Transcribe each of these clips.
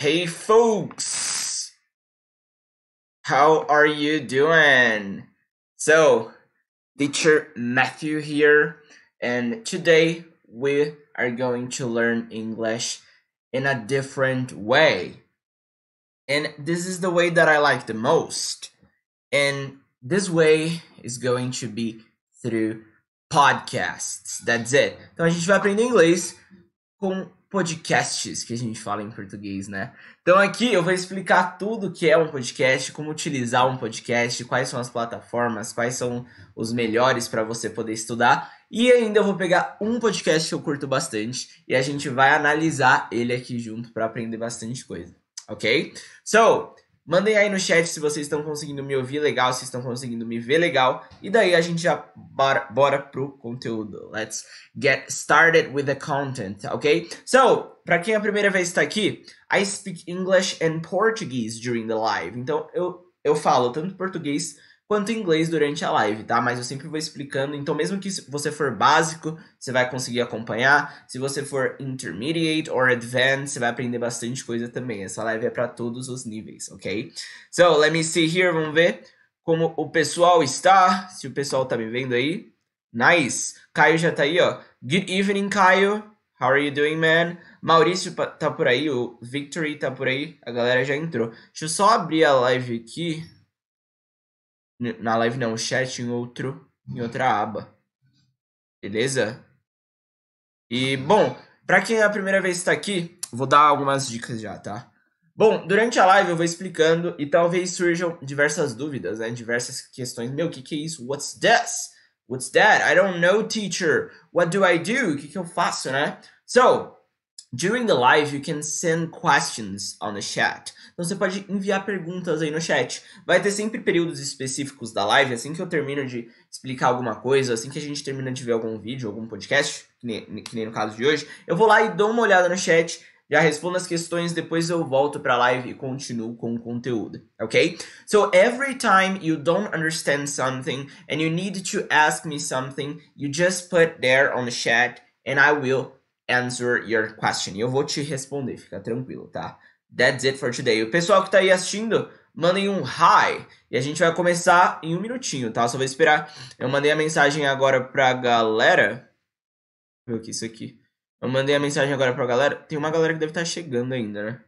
Hey folks! How are you doing? So, teacher Matthew here, and today we are going to learn English in a different way. And this is the way that I like the most. And this way is going to be through podcasts. That's it. Então a gente vai aprender inglês com podcasts que a gente fala em português, né? Então aqui eu vou explicar tudo que é um podcast, como utilizar um podcast, quais são as plataformas, quais são os melhores para você poder estudar. E ainda eu vou pegar um podcast que eu curto bastante e a gente vai analisar ele aqui junto para aprender bastante coisa, ok? So, Mandem aí no chat se vocês estão conseguindo me ouvir legal, se estão conseguindo me ver legal. E daí a gente já bora, bora pro conteúdo. Let's get started with the content, ok? So, para quem é a primeira vez está aqui, I speak English and Portuguese during the live. Então, eu, eu falo tanto português quanto inglês durante a live, tá? Mas eu sempre vou explicando. Então, mesmo que você for básico, você vai conseguir acompanhar. Se você for intermediate or advanced, você vai aprender bastante coisa também. Essa live é para todos os níveis, ok? So, let me see here. Vamos ver como o pessoal está. Se o pessoal tá me vendo aí. Nice. Caio já tá aí, ó. Good evening, Caio. How are you doing, man? Maurício tá por aí, o Victory tá por aí, a galera já entrou. Deixa eu só abrir a live aqui na live não, o chat em outro em outra aba. Beleza? E bom, para quem é a primeira vez está aqui, vou dar algumas dicas já, tá? Bom, durante a live eu vou explicando e talvez surjam diversas dúvidas, né? Diversas questões. Meu, o que, que é isso? What's this? What's that? I don't know, teacher. What do I do? O que, que eu faço, né? So, During the live, you can send questions on the chat. Então você pode enviar perguntas aí no chat. Vai ter sempre períodos específicos da live, assim que eu termino de explicar alguma coisa, assim que a gente termina de ver algum vídeo, algum podcast, que nem, que nem no caso de hoje, eu vou lá e dou uma olhada no chat, já respondo as questões, depois eu volto para a live e continuo com o conteúdo, ok? So every time you don't understand something and you need to ask me something, you just put there on the chat and I will answer your question. eu vou te responder, fica tranquilo, tá? That's it for today. O pessoal que tá aí assistindo, mandem um hi. E a gente vai começar em um minutinho, tá? Só vou esperar. Eu mandei a mensagem agora pra galera. Ver o que é isso aqui. Eu mandei a mensagem agora pra galera. Tem uma galera que deve estar tá chegando ainda, né?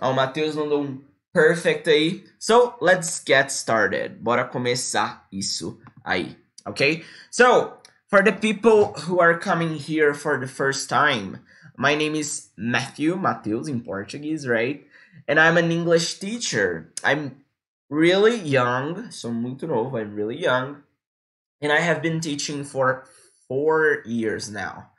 Ó, o Matheus mandou um perfect aí. So, let's get started. Bora começar isso aí, ok? So, For the people who are coming here for the first time, my name is Matthew, Matheus in Portuguese, right? And I'm an English teacher. I'm really young, so muito novo, I'm really young. And I have been teaching for four years now,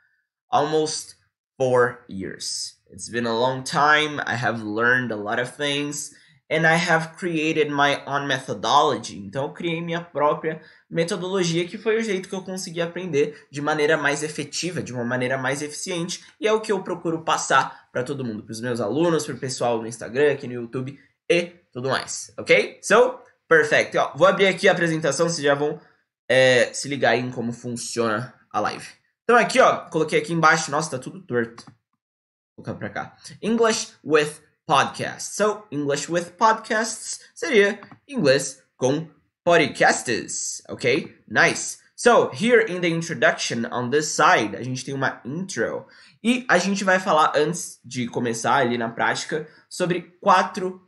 almost four years. It's been a long time. I have learned a lot of things. and I have created my own methodology. Então eu criei minha própria metodologia, que foi o jeito que eu consegui aprender de maneira mais efetiva, de uma maneira mais eficiente, e é o que eu procuro passar para todo mundo, para os meus alunos, para o pessoal no Instagram, aqui no YouTube e tudo mais, ok? So, perfect. Ó, vou abrir aqui a apresentação, vocês já vão é, se ligar em como funciona a live. Então aqui, ó, coloquei aqui embaixo, nossa, tá tudo torto. Vou colocar para cá. English with Podcasts. So, English with podcasts seria inglês com podcasts. Okay, nice. So, here in the introduction, on this side, a gente tem uma intro. E a gente vai falar, antes de começar ali na prática, sobre quatro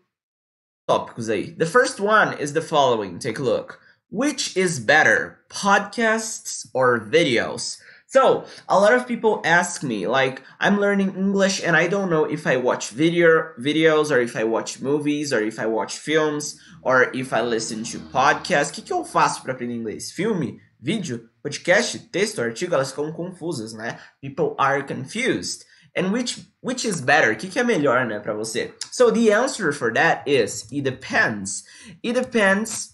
tópicos aí. The first one is the following, take a look. Which is better, podcasts or videos? So, a lot of people ask me, like, I'm learning English and I don't know if I watch video videos or if I watch movies or if I watch films or if I listen to podcasts. O que, que eu faço para aprender inglês? Filme, vídeo, podcast, texto, artigo, elas ficam confusas, né? People are confused. And which which is better? O que, que é melhor, né, para você? So the answer for that is it depends. It depends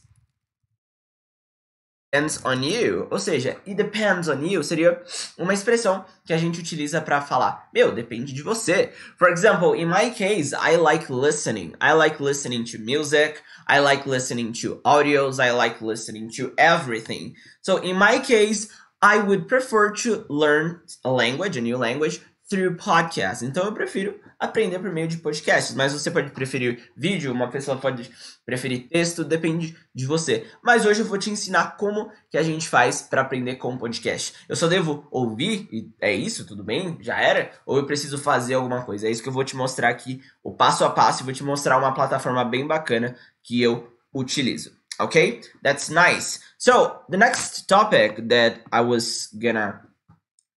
depends on you, ou seja, it depends on you seria uma expressão que a gente utiliza para falar, meu, depende de você. For example, in my case, I like listening. I like listening to music, I like listening to audios, I like listening to everything. So in my case, I would prefer to learn a language, a new language through podcast. Então eu prefiro aprender por meio de podcasts, mas você pode preferir vídeo, uma pessoa pode preferir texto, depende de você. Mas hoje eu vou te ensinar como que a gente faz para aprender com podcast. Eu só devo ouvir e é isso, tudo bem? Já era? Ou eu preciso fazer alguma coisa? É isso que eu vou te mostrar aqui, o passo a passo, e vou te mostrar uma plataforma bem bacana que eu utilizo. Okay? That's nice. So, the next topic that I was gonna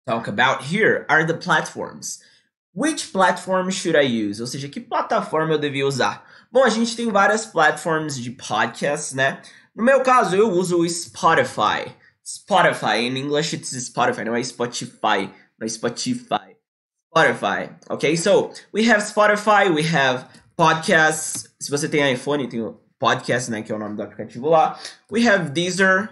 talk about here are the platforms. Which platform should I use? Ou seja, que plataforma eu devia usar? Bom, a gente tem várias plataformas de podcasts, né? No meu caso, eu uso o Spotify. Spotify, em inglês it's Spotify, não é Spotify, não é Spotify. Spotify, ok? So, we have Spotify, we have podcasts. Se você tem iPhone, tem o podcast, né, que é o nome do aplicativo lá. We have Deezer,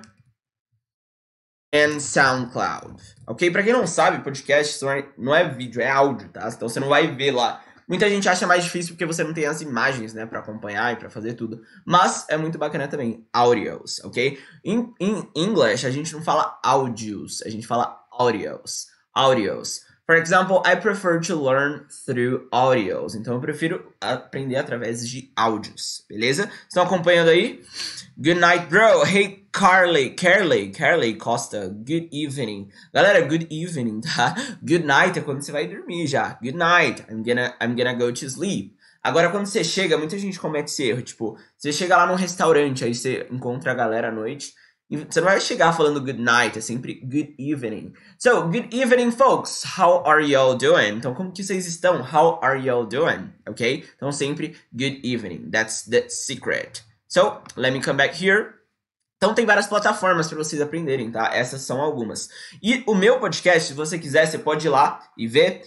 and SoundCloud. Ok? Para quem não sabe, podcast é, não é, vídeo, é áudio, tá? Então você não vai ver lá. Muita gente acha mais difícil porque você não tem as imagens, né, para acompanhar e para fazer tudo. Mas é muito bacana também, audios, ok? Em in, inglês a gente não fala áudios, a gente fala audios, audios. For example, I prefer to learn through audios. Então eu prefiro aprender através de áudios, beleza? Estão acompanhando aí? Good night, bro. Carly, Carly, Carly Costa, good evening. Galera, good evening, tá? Good night é quando você vai dormir já. Good night, I'm gonna, I'm gonna go to sleep. Agora, quando você chega, muita gente comete esse erro. Tipo, você chega lá num restaurante, aí você encontra a galera à noite. E você não vai chegar falando good night, é sempre good evening. So, good evening, folks. How are y'all doing? Então, como que vocês estão? How are y'all doing? Ok? Então, sempre good evening. That's the secret. So, let me come back here. Então tem várias plataformas para vocês aprenderem, tá? Essas são algumas. E o meu podcast, se você quiser, você pode ir lá e ver.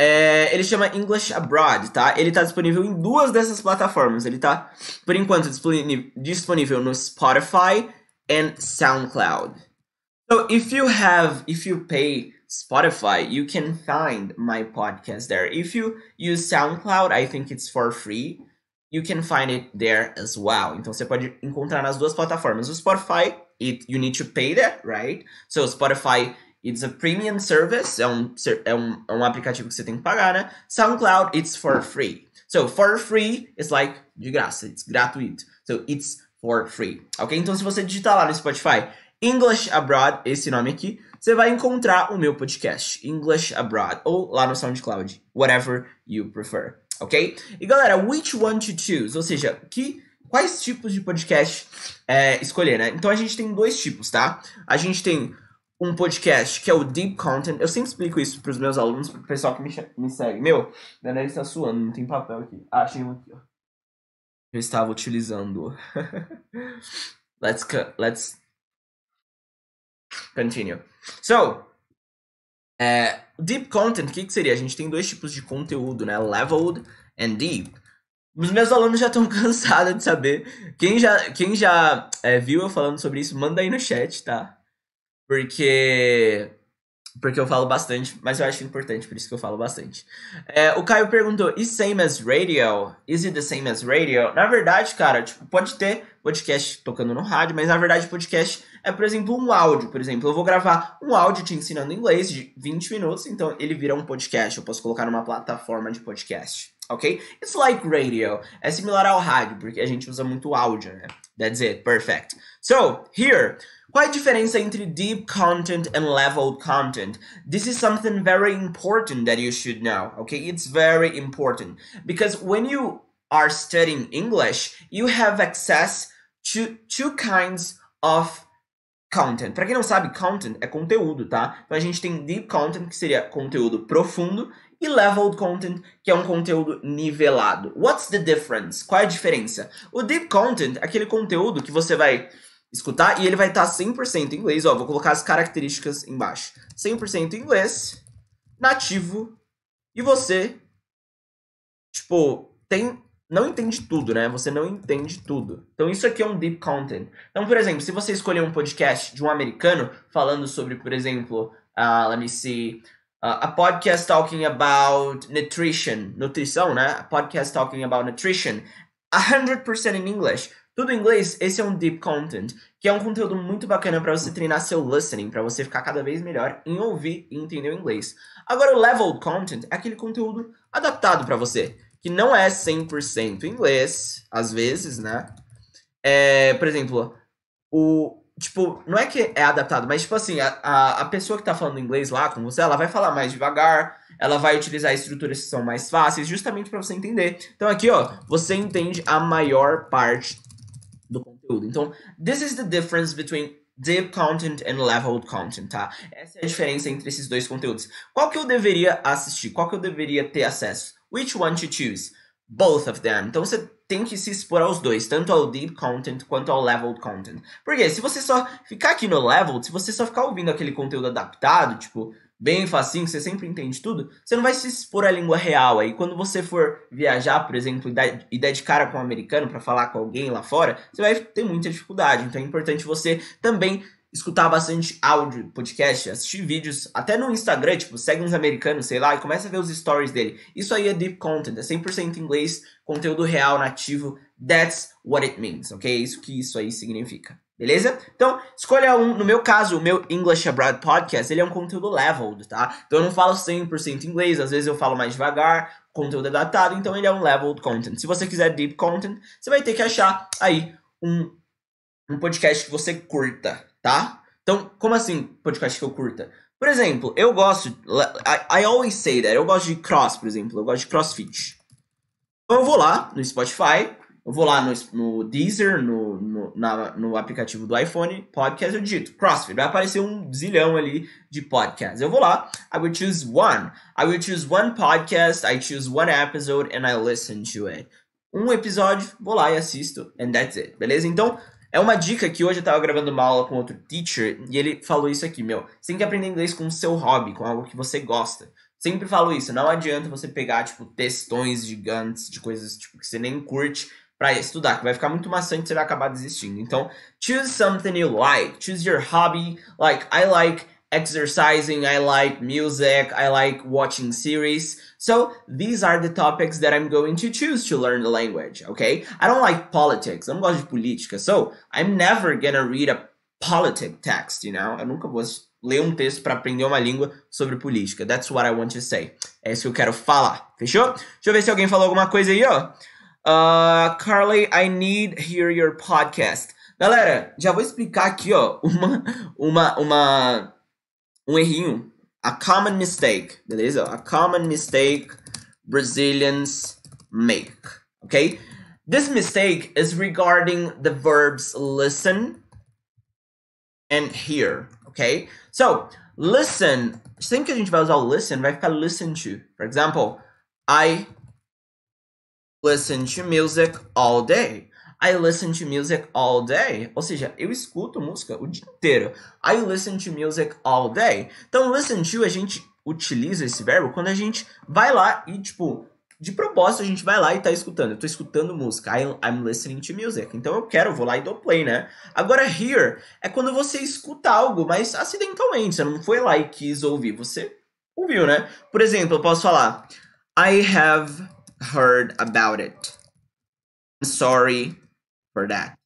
É, ele chama English Abroad, tá? Ele tá disponível em duas dessas plataformas. Ele tá, por enquanto, disponível no Spotify e SoundCloud. So if you have, if you pay Spotify, you can find my podcast there. If you use SoundCloud, I think it's for free. You can find it there as well. Então você pode encontrar nas duas plataformas. O Spotify, it, you need to pay that, right? So Spotify It's a premium service, é um, é, um, é um aplicativo que você tem que pagar, né? SoundCloud, it's for free. So, for free is like de graça, it's gratuito. So, it's for free. Ok? Então, se você digitar lá no Spotify English Abroad, esse nome aqui, você vai encontrar o meu podcast, English Abroad, ou lá no SoundCloud, whatever you prefer ok? E galera, which one to choose? Ou seja, que quais tipos de podcast é, escolher, né? Então a gente tem dois tipos, tá? A gente tem um podcast que é o Deep Content. Eu sempre explico isso para os meus alunos, para o pessoal que me, me segue. Meu, minha nariz está suando, não tem papel aqui. Ah, achei um aqui, ó. Eu estava utilizando. let's let's continue. So, é, deep content, o que, que seria? A gente tem dois tipos de conteúdo, né? Leveled and deep. Os meus alunos já estão cansados de saber. Quem já, quem já é, viu eu falando sobre isso, manda aí no chat, tá? Porque porque eu falo bastante, mas eu acho importante, por isso que eu falo bastante. É, o Caio perguntou: Is same as radio? Is it the same as radio? Na verdade, cara, tipo, pode ter podcast tocando no rádio, mas na verdade podcast é, por exemplo, um áudio. Por exemplo, eu vou gravar um áudio te ensinando inglês de 20 minutos, então ele vira um podcast. Eu posso colocar numa plataforma de podcast. Ok? It's like radio. É similar ao rádio, porque a gente usa muito áudio, né? That's it. Perfect. So, here. Qual é a diferença entre deep content and leveled content? This is something very important that you should know, okay? It's very important because when you are studying English, you have access to two kinds of content. Para quem não sabe, content é conteúdo, tá? Então a gente tem deep content, que seria conteúdo profundo, e leveled content, que é um conteúdo nivelado. What's the difference? Qual é a diferença? O deep content, é aquele conteúdo que você vai escutar e ele vai estar tá 100% inglês. Ó, vou colocar as características embaixo. 100% inglês, nativo e você tipo, tem não entende tudo, né? Você não entende tudo. Então isso aqui é um deep content. Então, por exemplo, se você escolher um podcast de um americano falando sobre, por exemplo, uh, let me see, uh, a podcast talking about nutrition, nutrição, né? A podcast talking about nutrition, 100% in English. Tudo em inglês, esse é um deep content, que é um conteúdo muito bacana para você treinar seu listening, para você ficar cada vez melhor em ouvir e entender o inglês. Agora, o level content é aquele conteúdo adaptado para você, que não é 100% inglês, às vezes, né? É, por exemplo, o, tipo, não é que é adaptado, mas tipo assim, a, a, a, pessoa que tá falando inglês lá com você, ela vai falar mais devagar, ela vai utilizar estruturas que são mais fáceis, justamente para você entender. Então aqui, ó, você entende a maior parte então, this is the difference between deep content and leveled content, tá? Essa é a diferença entre esses dois conteúdos. Qual que eu deveria assistir? Qual que eu deveria ter acesso? Which one to choose? Both of them. Então você tem que se expor aos dois, tanto ao deep content quanto ao leveled content. Porque se você só ficar aqui no leveled, se você só ficar ouvindo aquele conteúdo adaptado, tipo, bem facinho, você sempre entende tudo, você não vai se expor à língua real. Aí quando você for viajar, por exemplo, e der de cara com um americano para falar com alguém lá fora, você vai ter muita dificuldade. Então é importante você também escutar bastante áudio, podcast, assistir vídeos, até no Instagram, tipo, segue uns americanos, sei lá, e começa a ver os stories dele. Isso aí é deep content, é 100% inglês, conteúdo real, nativo. That's what it means, ok? É isso que isso aí significa. Beleza? Então, escolha um. No meu caso, o meu English Abroad Podcast, ele é um conteúdo leveled, tá? Então eu não falo 100% inglês, às vezes eu falo mais devagar, conteúdo adaptado, então ele é um leveled content. Se você quiser deep content, você vai ter que achar aí um, um podcast que você curta, tá? Então, como assim podcast que eu curta? Por exemplo, eu gosto. I, I always say that. Eu gosto de cross, por exemplo. Eu gosto de crossfit. Então eu vou lá no Spotify, eu vou lá no, no Deezer, no, no, na, no aplicativo do iPhone, podcast, eu digito CrossFit. Vai aparecer um zilhão ali de podcasts. Eu vou lá, I will choose one. I will choose one podcast, I choose one episode, and I listen to it. Um episódio, vou lá e assisto, and that's it, beleza? Então, é uma dica que hoje eu tava gravando uma aula com outro teacher, e ele falou isso aqui, meu. Você tem que aprender inglês com o seu hobby, com algo que você gosta. Sempre falo isso, não adianta você pegar, tipo, textões gigantes de coisas tipo, que você nem curte para estudar, que vai ficar muito maçante, você vai acabar desistindo. Então, choose something you like, choose your hobby. Like I like exercising, I like music, I like watching series. So, these are the topics that I'm going to choose to learn the language, okay? I don't like politics, eu não gosto de política. So, I'm never gonna read a politic text, you know? Eu nunca vou ler um texto para aprender uma língua sobre política. That's what I want to say. É isso que eu quero falar. Fechou? Deixa eu ver se alguém falou alguma coisa aí, ó. Uh, Carly, I need hear your podcast. Galera, já vou explicar aqui, ó, uma, uma, uma, um errinho. A common mistake, beleza? A common mistake Brazilians make, okay? This mistake is regarding the verbs listen and hear, okay? So, listen, sempre que a gente vai usar o listen, vai ficar listen to. For example, I listen to music all day. I listen to music all day. Ou seja, eu escuto música o dia inteiro. I listen to music all day. Então, listen to, a gente utiliza esse verbo quando a gente vai lá e, tipo, de propósito a gente vai lá e tá escutando. Eu tô escutando música. I, I'm listening to music. Então eu quero, vou lá e dou play, né? Agora, hear é quando você escuta algo, mas acidentalmente. Você não foi lá e quis ouvir. Você ouviu, né? Por exemplo, eu posso falar I have heard about it. I'm sorry for that.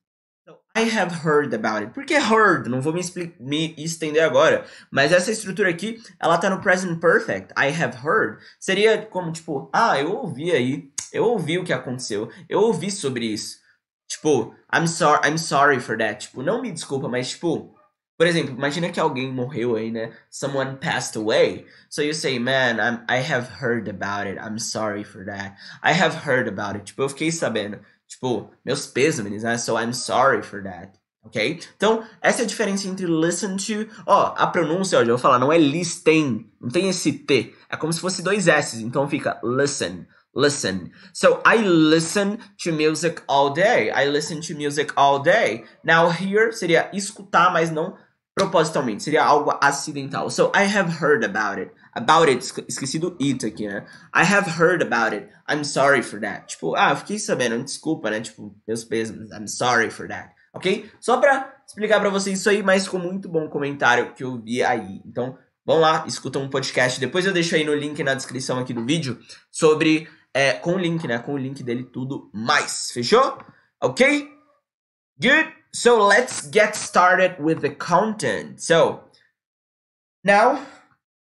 I have heard about it. Por que heard? Não vou me, me estender agora. Mas essa estrutura aqui, ela tá no present perfect. I have heard. Seria como tipo, ah, eu ouvi aí. Eu ouvi o que aconteceu. Eu ouvi sobre isso. Tipo, I'm sorry, I'm sorry for that. Tipo, não me desculpa, mas tipo, por exemplo, imagina que alguém morreu aí, né? Someone passed away. So you say, man, I'm, I have heard about it. I'm sorry for that. I have heard about it. Tipo, eu fiquei sabendo. Tipo, meus pêsames, né? So I'm sorry for that. Ok? Então, essa é a diferença entre listen to. Ó, a pronúncia, ó, eu vou falar, não é listen. Não tem esse T. É como se fosse dois S. Então fica listen listen. So I listen to music all day. I listen to music all day. Now here seria escutar, mas não propositalmente, seria algo acidental. So I have heard about it. About it, esqueci do it aqui, né? I have heard about it. I'm sorry for that. Tipo, ah, fiquei sabendo, desculpa, né? Tipo, meus pesos. I'm sorry for that. Ok? Só pra explicar para vocês isso aí, mas com muito bom comentário que eu vi aí. Então, vão lá, escutam um podcast. Depois eu deixo aí no link na descrição aqui do vídeo sobre. É, com o link, né? Com o link dele, tudo mais. Fechou? Ok? Good? so let's get started with the content. So now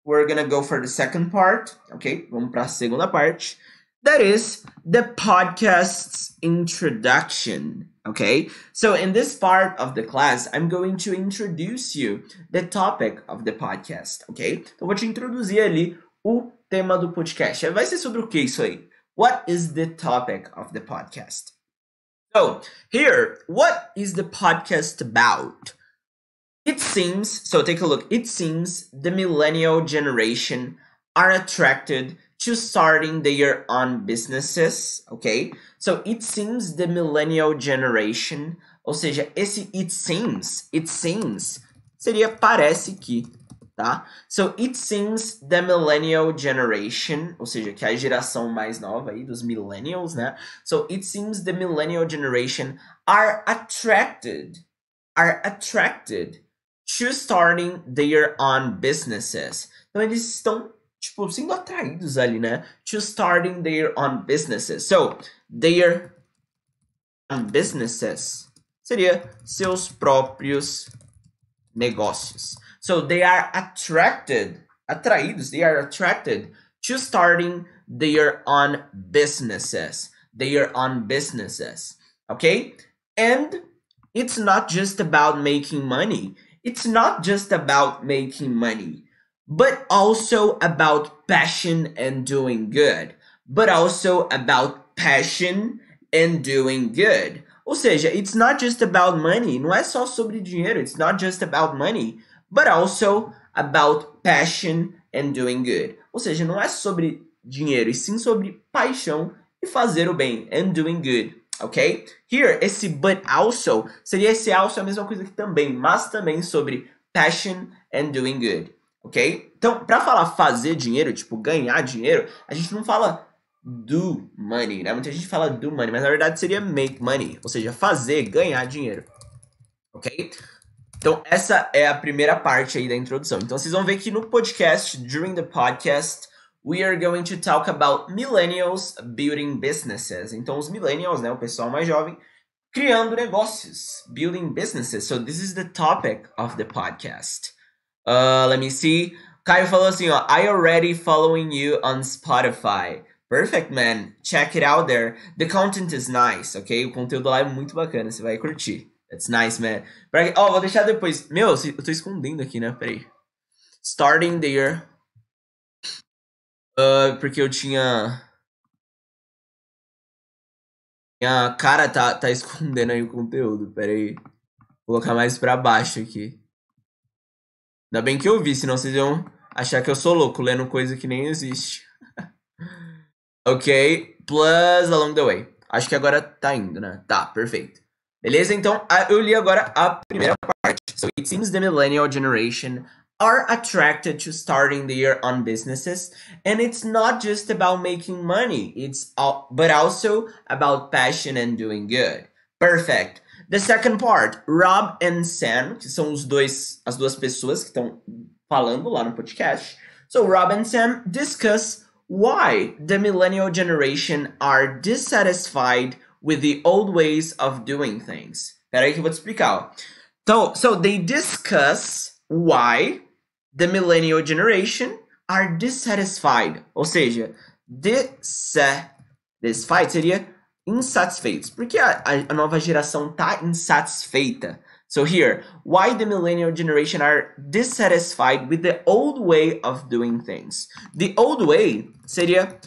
we're gonna go for the second part. Okay, vamos para a segunda parte. That is the podcast's introduction. Okay, so in this part of the class, I'm going to introduce you the topic of the podcast. Okay, então vou te introduzir ali o tema do podcast. Vai ser sobre o que isso aí? What is the topic of the podcast? So, here, what is the podcast about? It seems, so take a look, it seems the millennial generation are attracted to starting their own businesses, ok? So, it seems the millennial generation, ou seja, esse it seems, it seems, seria parece que. tá? So it seems the millennial generation, ou seja, que é a geração mais nova aí dos millennials, né? So it seems the millennial generation are attracted, are attracted to starting their own businesses. Então eles estão tipo sendo atraídos ali, né? To starting their own businesses. So their own businesses seria seus próprios negócios. So they are attracted, atraídos, they are attracted to starting their own businesses, their own businesses, okay? And it's not just about making money. It's not just about making money, but also about passion and doing good, but also about passion and doing good. Ou seja, it's not just about money, não é só sobre dinheiro, it's not just about money, but also about passion and doing good. Ou seja, não é sobre dinheiro, e sim sobre paixão e fazer o bem, and doing good, ok? Here, esse but also seria esse also a mesma coisa que também, mas também sobre passion and doing good, ok? Então, para falar fazer dinheiro, tipo ganhar dinheiro, a gente não fala do money, né? Muita gente fala do money, mas na verdade seria make money, ou seja, fazer, ganhar dinheiro, ok? Então essa é a primeira parte aí da introdução. Então vocês vão ver que no podcast, during the podcast, we are going to talk about millennials building businesses. Então os millennials, né, o pessoal mais jovem, criando negócios, building businesses. So this is the topic of the podcast. Uh, let me see. Caio falou assim, ó, I already following you on Spotify. Perfect, man. Check it out there. The content is nice, ok? O conteúdo lá é muito bacana, você vai curtir. That's nice, man. Pra... Oh, vou deixar depois. Meu, eu tô escondendo aqui, né? Peraí. Starting there. Uh, porque eu tinha. Minha cara tá, tá escondendo aí o conteúdo. Peraí. Vou colocar mais pra baixo aqui. Ainda bem que eu vi, senão vocês vão achar que eu sou louco lendo coisa que nem existe. ok? Plus along the way. Acho que agora tá indo, né? Tá, perfeito. Beleza? Então, eu li agora a primeira parte. So, it seems the millennial generation are attracted to starting the year on businesses and it's not just about making money it's all, but also about passion and doing good perfect the second part Rob and Sam que são os dois as duas pessoas que estão falando lá no podcast so Rob and Sam discuss why the millennial generation are dissatisfied with the old ways of doing things. Peraí que eu vou te explicar. Então, so they discuss why the millennial generation are dissatisfied. Ou seja, dissatisfied seria insatisfeitos. Por que a, a nova geração tá insatisfeita? So here, why the millennial generation are dissatisfied with the old way of doing things. The old way seria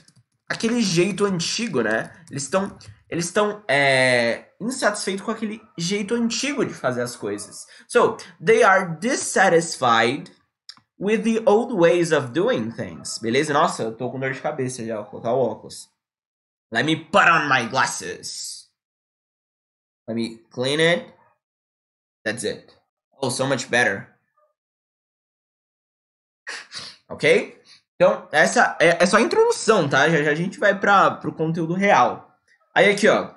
aquele jeito antigo, né? Eles estão eles estão é, insatisfeitos com aquele jeito antigo de fazer as coisas. So, they are dissatisfied with the old ways of doing things. Beleza? Nossa, eu tô com dor de cabeça já, vou colocar o óculos. Let me put on my glasses. Let me clean it. That's it. Oh, so much better. Ok? Então, essa é, é só a introdução, tá? Já, já a gente vai para o conteúdo real. Aí aqui, ó.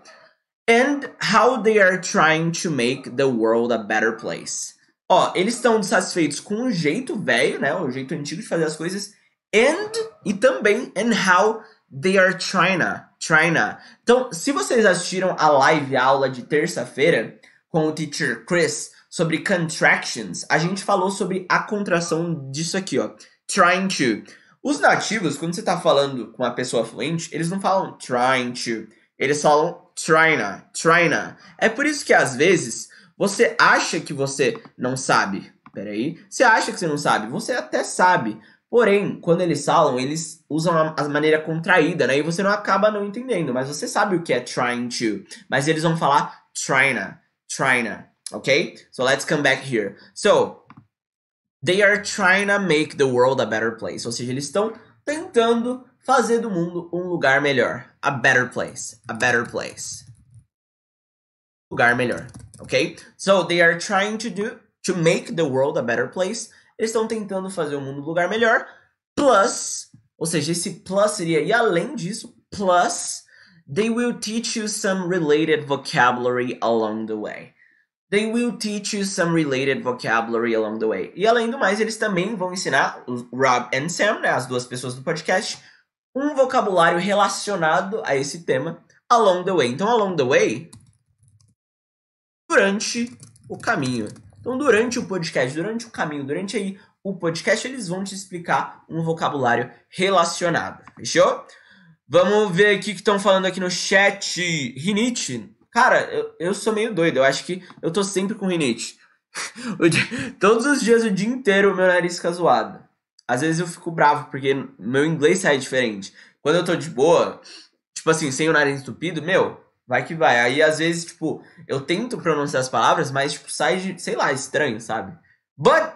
And how they are trying to make the world a better place. Ó, eles estão insatisfeitos com o jeito velho, né? O jeito antigo de fazer as coisas. And, e também, and how they are trying Trying to. Então, se vocês assistiram a live aula de terça-feira, com o teacher Chris sobre contractions, a gente falou sobre a contração disso aqui, ó. Trying to. Os nativos, quando você está falando com uma pessoa fluente, eles não falam trying to. Eles falam tryna, tryna. É por isso que às vezes você acha que você não sabe. Peraí. Você acha que você não sabe. Você até sabe. Porém, quando eles falam, eles usam a, a maneira contraída, né? E você não acaba não entendendo. Mas você sabe o que é trying to. Mas eles vão falar tryna. China. Okay, so let's come back here. So they are trying to make the world a better place. Ou seja, eles estão tentando fazer do mundo um lugar melhor. A better place. A better place. Lugar melhor. Ok? So they are trying to do to make the world a better place. Eles estão tentando fazer o mundo um lugar melhor. Plus, ou seja, esse plus seria, e além disso, plus They will teach you some related vocabulary along the way. They will teach you some related vocabulary along the way. E além do mais, eles também vão ensinar, o Rob and Sam, né, as duas pessoas do podcast, um vocabulário relacionado a esse tema along the way. Então, along the way, durante o caminho. Então, durante o podcast, durante o caminho, durante aí o podcast, eles vão te explicar um vocabulário relacionado. Fechou? Vamos ver o que estão falando aqui no chat. Rinite. Cara, eu, eu sou meio doido. Eu acho que eu tô sempre com rinite. dia, todos os dias, o dia inteiro, o meu nariz fica zoado. Às vezes eu fico bravo, porque meu inglês sai diferente. Quando eu tô de boa, tipo assim, sem o nariz entupido, meu, vai que vai. Aí às vezes, tipo, eu tento pronunciar as palavras, mas, tipo, sai de, sei lá, estranho, sabe? But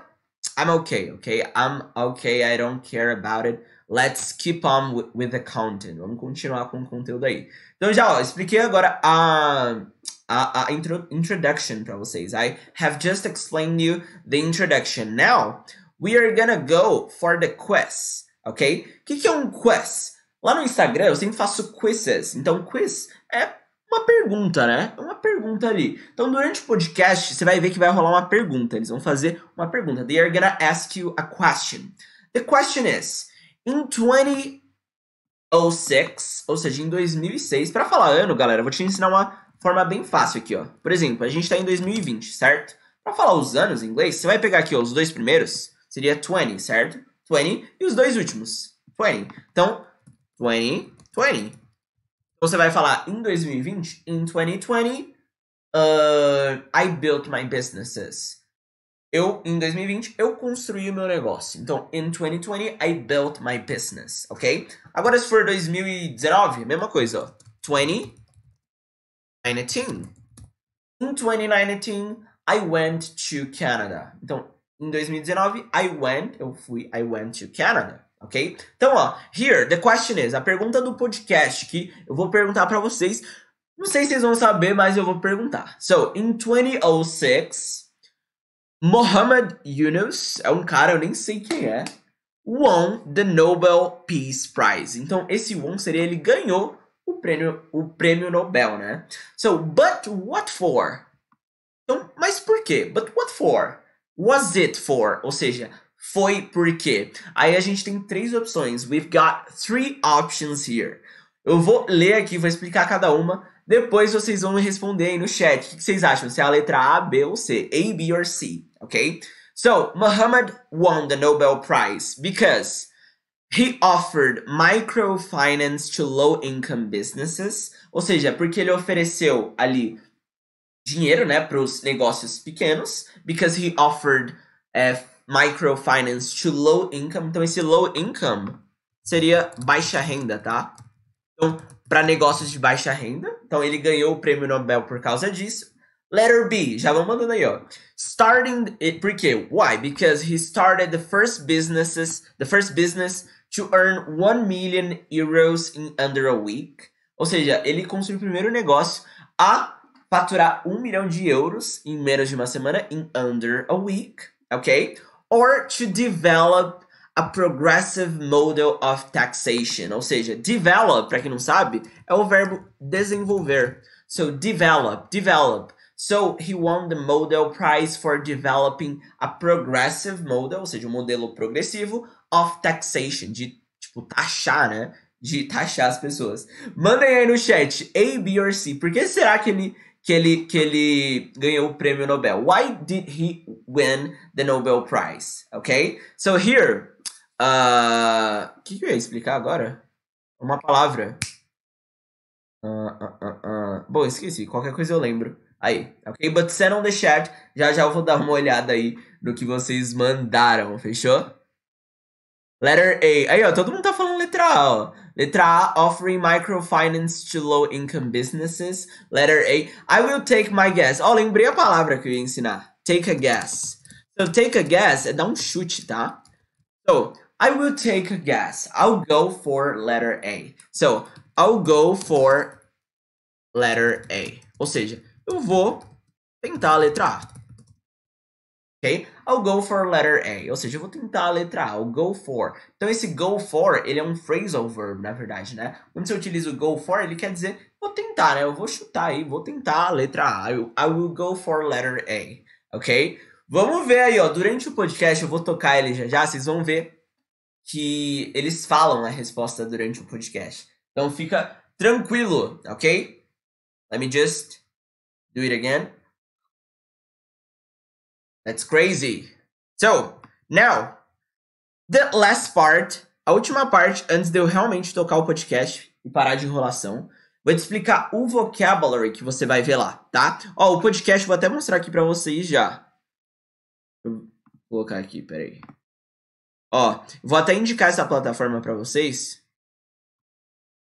I'm okay, okay? I'm okay, I don't care about it. Let's keep on with the content. Vamos continuar com o conteúdo aí. Então já, ó, expliquei agora a, a, a intro, introduction para vocês. I have just explained you the introduction. Now, we are gonna go for the quiz, ok? O que, que é um quiz? Lá no Instagram eu sempre faço quizzes. Então, quiz é uma pergunta, né? É uma pergunta ali. Então, durante o podcast, você vai ver que vai rolar uma pergunta. Eles vão fazer uma pergunta. They are gonna ask you a question. The question is... Em 2006, ou seja, em 2006, para falar ano, galera, eu vou te ensinar uma forma bem fácil aqui, ó. Por exemplo, a gente está em 2020, certo? Para falar os anos em inglês, você vai pegar aqui ó, os dois primeiros, seria 20, certo? 20 e os dois últimos, 20. Então, 20, 20. Então, você vai falar em 2020, in 2020, uh, I built my businesses eu, em 2020, eu construí o meu negócio. Então, in 2020, I built my business, ok? Agora, se for 2019, mesma coisa, 2019. In 2019, I went to Canada. Então, em 2019, I went, eu fui, I went to Canada, ok? Então, ó, here, the question is, a pergunta do podcast que eu vou perguntar para vocês. Não sei se vocês vão saber, mas eu vou perguntar. So, in 2006... Mohamed Yunus é um cara, eu nem sei quem é, won the Nobel Peace Prize. Então, esse won seria ele ganhou o prêmio, o prêmio Nobel, né? So, but what for? Então, mas por quê? But what for? Was it for? Ou seja, foi por quê? Aí a gente tem três opções. We've got three options here. Eu vou ler aqui, vou explicar cada uma. Depois vocês vão me responder aí no chat. O que vocês acham? Se é a letra A, B ou C? A, B ou C? okay? So Muhammad won the Nobel Prize because he offered microfinance to low-income businesses, ou seja, porque ele ofereceu ali dinheiro, né, para os negócios pequenos, because he offered uh, microfinance to low income. Então esse low income seria baixa renda, tá? Então, para negócios de baixa renda. Então ele ganhou o prêmio Nobel por causa disso. Letter B, já vão mandando aí, ó. Starting por quê? Why? Because he started the first businesses, the first business to earn 1 million euros in under a week. Ou seja, ele construiu o primeiro negócio a faturar 1 milhão de euros em menos de uma semana in under a week, ok? Or to develop a progressive model of taxation. Ou seja, develop, para quem não sabe, é o verbo desenvolver. So develop, develop So he won the Model Prize for developing a progressive model, ou seja, um modelo progressivo of taxation, de tipo taxar, né? De taxar as pessoas. Mandem aí no chat, A, B or C. Por que será que ele que ele, que ele ganhou o prêmio Nobel. Why did he win the Nobel Prize? Ok? So here, uh, o uh, que, que, eu ia explicar agora? Uma palavra. Uh, uh, Bom, esqueci. Qualquer coisa eu lembro aí, ok? But send on the chat. Já já eu vou dar uma olhada aí no que vocês mandaram, fechou? Letter A. Aí, ó, todo mundo tá falando letra A, ó. Letra A, offering microfinance to low-income businesses. Letter A, I will take my guess. Ó, oh, lembrei a palavra que eu ia ensinar. Take a guess. So, take a guess é dar um chute, tá? So, I will take a guess. I'll go for letter A. So, I'll go for letter A. Ou seja, eu vou tentar a letra A. Ok? I'll go for letter A. Ou seja, eu vou tentar a letra A, I'll go for. Então, esse go for, ele é um phrasal verb, na verdade, né? Quando você utiliza o go for, ele quer dizer vou tentar, né? Eu vou chutar aí, vou tentar a letra A. I will go for letter A. Ok? Vamos ver aí, ó. Durante o podcast, eu vou tocar ele já já, vocês vão ver que eles falam a resposta durante o podcast. Então, fica tranquilo, ok? Let me just do it again. That's crazy. So, now, the last part, a última parte, antes de eu realmente tocar o podcast e parar de enrolação, vou te explicar o vocabulary que você vai ver lá, tá? Ó, o podcast vou até mostrar aqui para vocês já. Vou colocar aqui, peraí. Ó, vou até indicar essa plataforma para vocês.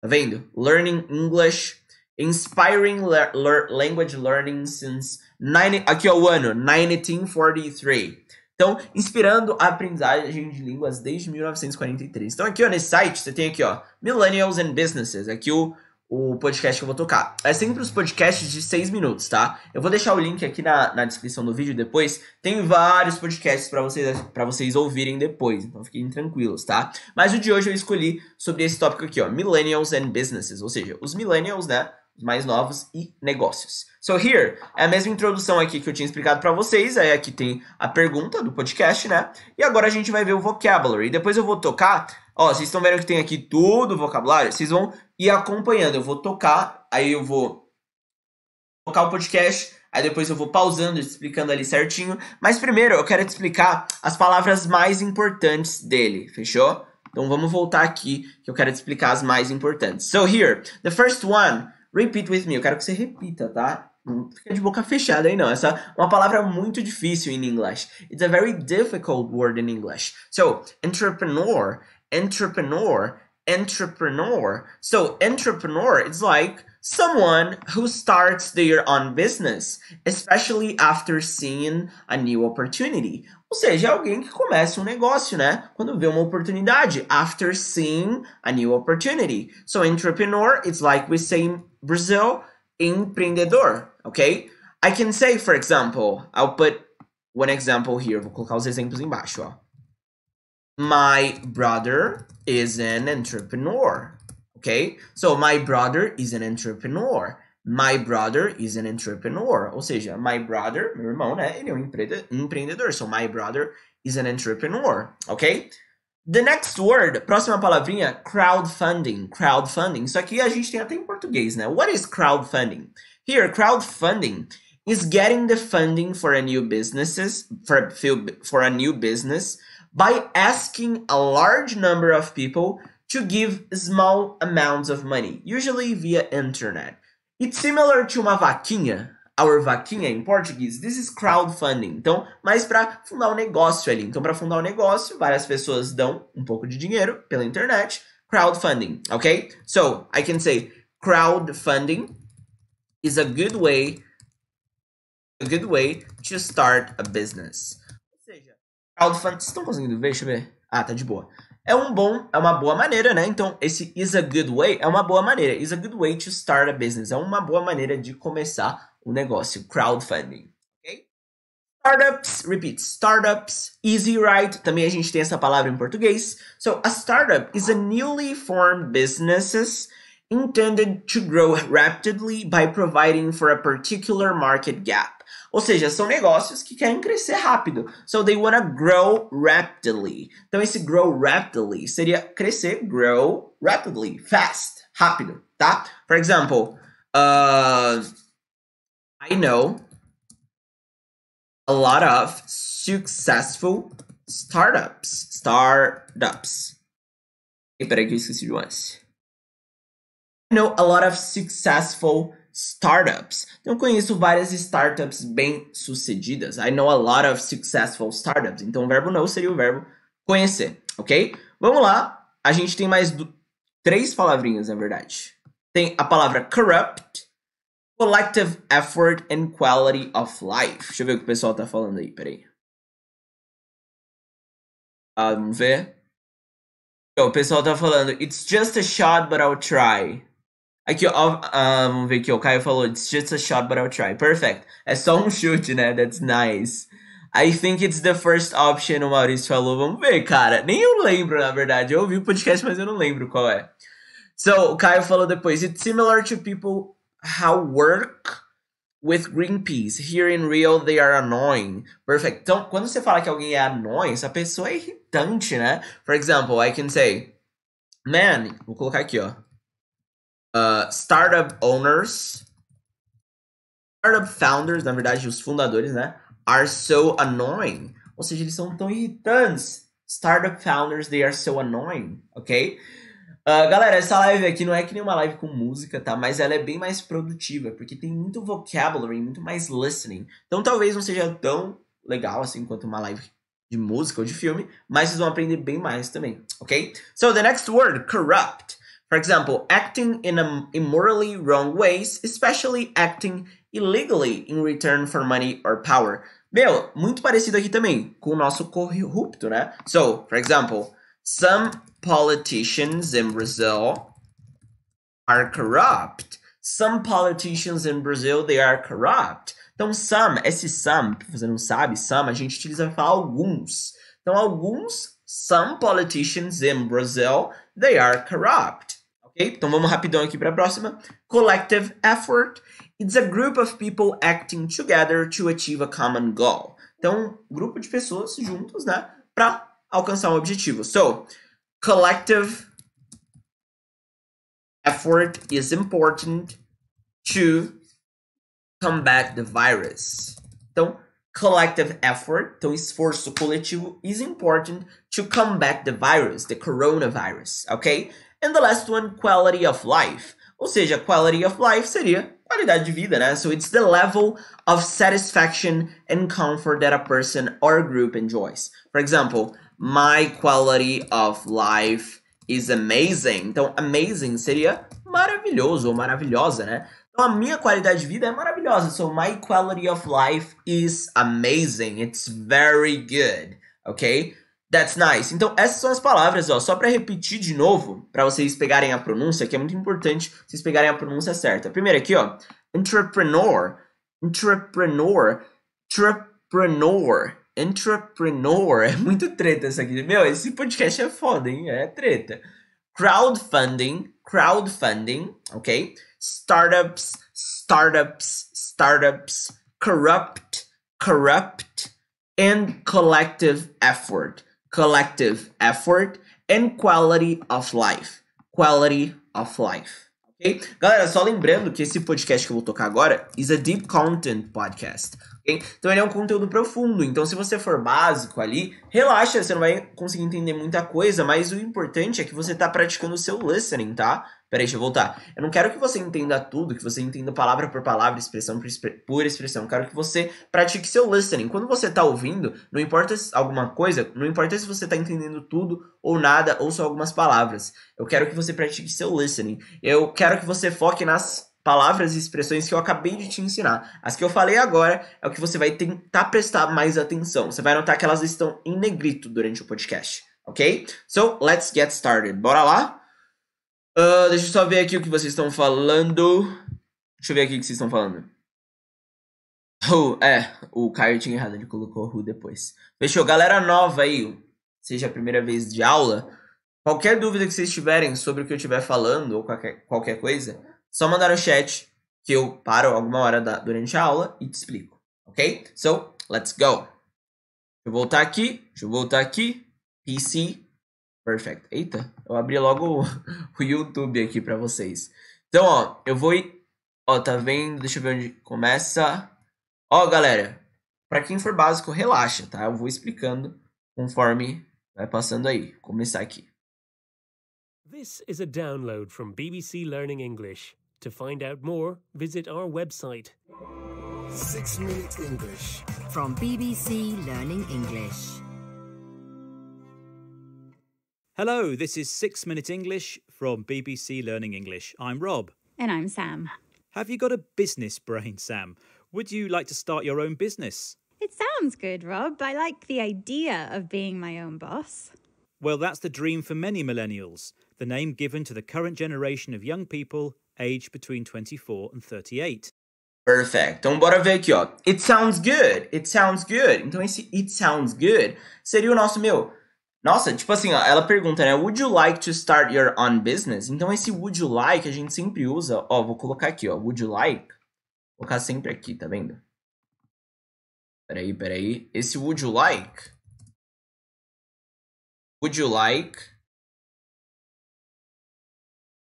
Tá vendo? Learning English Inspiring le le Language Learning since... Nine, aqui é o ano, 1943. Então, inspirando a aprendizagem de línguas desde 1943. Então, aqui ó, nesse site, você tem aqui, ó, Millennials and Businesses. Aqui o, o podcast que eu vou tocar. É sempre os podcasts de 6 minutos, tá? Eu vou deixar o link aqui na, na descrição do vídeo depois. Tem vários podcasts para vocês, para vocês ouvirem depois, então fiquem tranquilos, tá? Mas o de hoje eu escolhi sobre esse tópico aqui, ó, Millennials and Businesses. Ou seja, os Millennials, né? mais novos e negócios. So here é a mesma introdução aqui que eu tinha explicado para vocês, aí aqui tem a pergunta do podcast, né? E agora a gente vai ver o vocabulary. Depois eu vou tocar, ó, vocês estão vendo que tem aqui todo o vocabulário, vocês vão ir acompanhando. Eu vou tocar, aí eu vou tocar o podcast, aí depois eu vou pausando, explicando ali certinho. Mas primeiro eu quero te explicar as palavras mais importantes dele, fechou? Então vamos voltar aqui que eu quero te explicar as mais importantes. So here, the first one Repeat with me, eu quero que você repita, tá? Não fica de boca fechada aí não. Essa é uma palavra muito difícil em inglês. It's a very difficult word in English. So, entrepreneur, entrepreneur, entrepreneur. So, entrepreneur, it's like Someone who starts their own business, especially after seeing a new opportunity. Ou seja, alguém que começa um negócio, né? Quando vê uma oportunidade. After seeing a new opportunity. So, entrepreneur, it's like we say in Brazil, empreendedor, ok? I can say, for example, I'll put one example here. Vou colocar os exemplos embaixo, ó. My brother is an entrepreneur. ok? So, my brother is an entrepreneur. My brother is an entrepreneur. Ou seja, my brother, meu irmão, né? Ele é um, um empreendedor. So, my brother is an entrepreneur, ok? The next word, próxima palavrinha, crowdfunding. Crowdfunding. Isso aqui a gente tem até em português, né? What is crowdfunding? Here, crowdfunding is getting the funding for a new businesses for, for a new business by asking a large number of people to give small amounts of money, usually via internet. It's similar to uma vaquinha, our vaquinha em português, this is crowdfunding. Então, mais para fundar um negócio ali. Então, para fundar um negócio, várias pessoas dão um pouco de dinheiro pela internet, crowdfunding, ok? So, I can say crowdfunding is a good way a good way to start a business. Ou seja, crowdfunding, vocês estão conseguindo ver? Deixa eu ver. Ah, tá de boa é um bom, é uma boa maneira, né? Então, esse is a good way é uma boa maneira. Is a good way to start a business. É uma boa maneira de começar o um negócio. Crowdfunding. Okay? Startups, repeat, startups, easy right. Também a gente tem essa palavra em português. So, a startup is a newly formed businesses intended to grow rapidly by providing for a particular market gap. Ou seja, são negócios que querem crescer rápido. So they wanna grow rapidly. Então esse grow rapidly seria crescer, grow rapidly, fast, rápido, tá? For example, uh, I know a lot of successful startups. Startups. E peraí que eu esqueci de um S. I know a lot of successful startups. Então, eu conheço várias startups bem-sucedidas. I know a lot of successful startups. Então, o verbo know seria o verbo conhecer, ok? Vamos lá. A gente tem mais do... três palavrinhas, na verdade. Tem a palavra corrupt, collective effort and quality of life. Deixa eu ver o que o pessoal tá falando aí, peraí. Ah, vamos ver. Então, o pessoal tá falando, it's just a shot, but I'll try. Aqui, ó, uh, vamos ver aqui, ó, o Caio falou, it's just a shot, but I'll try. Perfect. É só um chute, né? That's nice. I think it's the first option, o Maurício falou. Vamos ver, cara. Nem eu lembro, na verdade. Eu ouvi o podcast, mas eu não lembro qual é. So, o Caio falou depois, it's similar to people how work with Greenpeace. Here in Rio, they are annoying. Perfect. Então, quando você fala que alguém é annoying, essa pessoa é irritante, né? For example, I can say, man, vou colocar aqui, ó. Ah, startup owners, startup founders, na verdade, os fundadores, né? Are so annoying. Ou seja, eles são tão irritantes. Startup founders, they are so annoying, ok? Uh, galera, essa live aqui não é que nem uma live com música, tá? Mas ela é bem mais produtiva, porque tem muito vocabulary, muito mais listening. Então talvez não seja tão legal assim quanto uma live de música ou de filme, mas vocês vão aprender bem mais também, ok? So the next word, corrupt. For example, acting in immorally wrong ways, especially acting illegally in return for money or power. Meu, muito parecido aqui também com o nosso corrupto, né? So, for example, some politicians in Brazil are corrupt. Some politicians in Brazil, they are corrupt. Então, some, esse some, que você não sabe, some, a gente utiliza para falar alguns. Então, alguns, some politicians in Brazil, they are corrupt. Ok? Então vamos rapidão aqui para a próxima. Collective effort. It's a group of people acting together to achieve a common goal. Então, grupo de pessoas juntos, né? Para alcançar um objetivo. So, collective effort is important to combat the virus. Então, collective effort, então esforço coletivo, is important to combat the virus, the coronavirus, ok? And the last one, quality of life. Ou seja, quality of life seria qualidade de vida, né? So it's the level of satisfaction and comfort that a person or group enjoys. For example, my quality of life is amazing. Então, amazing seria maravilhoso ou maravilhosa, né? Então, a minha qualidade de vida é maravilhosa. So, my quality of life is amazing. It's very good, ok? That's nice. Então, essas são as palavras, ó. Só para repetir de novo, para vocês pegarem a pronúncia, que é muito importante vocês pegarem a pronúncia certa. Primeiro aqui, ó. Entrepreneur. Entrepreneur. Entrepreneur. Entrepreneur. É muito treta essa aqui. Meu, esse podcast é foda, hein? É treta. Crowdfunding. Crowdfunding. Ok? Startups. Startups. Startups. Corrupt. Corrupt. And collective effort collective effort and quality of life. Quality of life. Okay? Galera, só lembrando que esse podcast que eu vou tocar agora is a deep content podcast. Okay? Então ele é um conteúdo profundo. Então, se você for básico ali, relaxa, você não vai conseguir entender muita coisa, mas o importante é que você está praticando o seu listening, tá? Peraí, deixa eu voltar. Eu não quero que você entenda tudo, que você entenda palavra por palavra, expressão por, por expressão. Eu quero que você pratique seu listening. Quando você está ouvindo, não importa alguma coisa, não importa se você está entendendo tudo ou nada, ou só algumas palavras. Eu quero que você pratique seu listening. Eu quero que você foque nas palavras e expressões que eu acabei de te ensinar. As que eu falei agora é o que você vai tentar prestar mais atenção. Você vai notar que elas estão em negrito durante o podcast, ok? So, let's get started. Bora lá? Uh, deixa eu só ver aqui o que vocês estão falando. Deixa eu ver aqui o que vocês estão falando. é, o Caio tinha errado, ele colocou ru depois. Fechou. Galera nova aí, seja a primeira vez de aula, qualquer dúvida que vocês tiverem sobre o que eu estiver falando ou qualquer, qualquer coisa, só mandar no chat que eu paro alguma hora da, durante a aula e te explico, ok? So, let's go. Deixa eu voltar aqui, deixa eu voltar aqui. PC Perfect. Eita, eu abri logo o, YouTube aqui para vocês. Então, ó, eu vou. Ó, tá vendo? Deixa eu ver onde começa. Ó, galera, para quem for básico, relaxa, tá? Eu vou explicando conforme vai passando aí. Vou começar aqui. This is a download from BBC Learning English. To find out more, visit our website. 6 Minute English from BBC Learning English. Hello, this is Six Minute English from BBC Learning English. I'm Rob. And I'm Sam. Have you got a business brain, Sam? Would you like to start your own business? It sounds good, Rob. I like the idea of being my own boss. Well, that's the dream for many millennials, the name given to the current generation of young people aged between 24 and 38. Perfect. Então bora ver aqui, ó. It sounds good. It sounds good. Então esse it sounds good seria o nosso meu Nossa, tipo assim, ela pergunta, né? Would you like to start your own business? Então esse would you like a gente sempre usa, ó, vou colocar aqui, ó, would you like? Vou colocar sempre aqui, tá vendo? Peraí, peraí. Esse would you like? Would you like?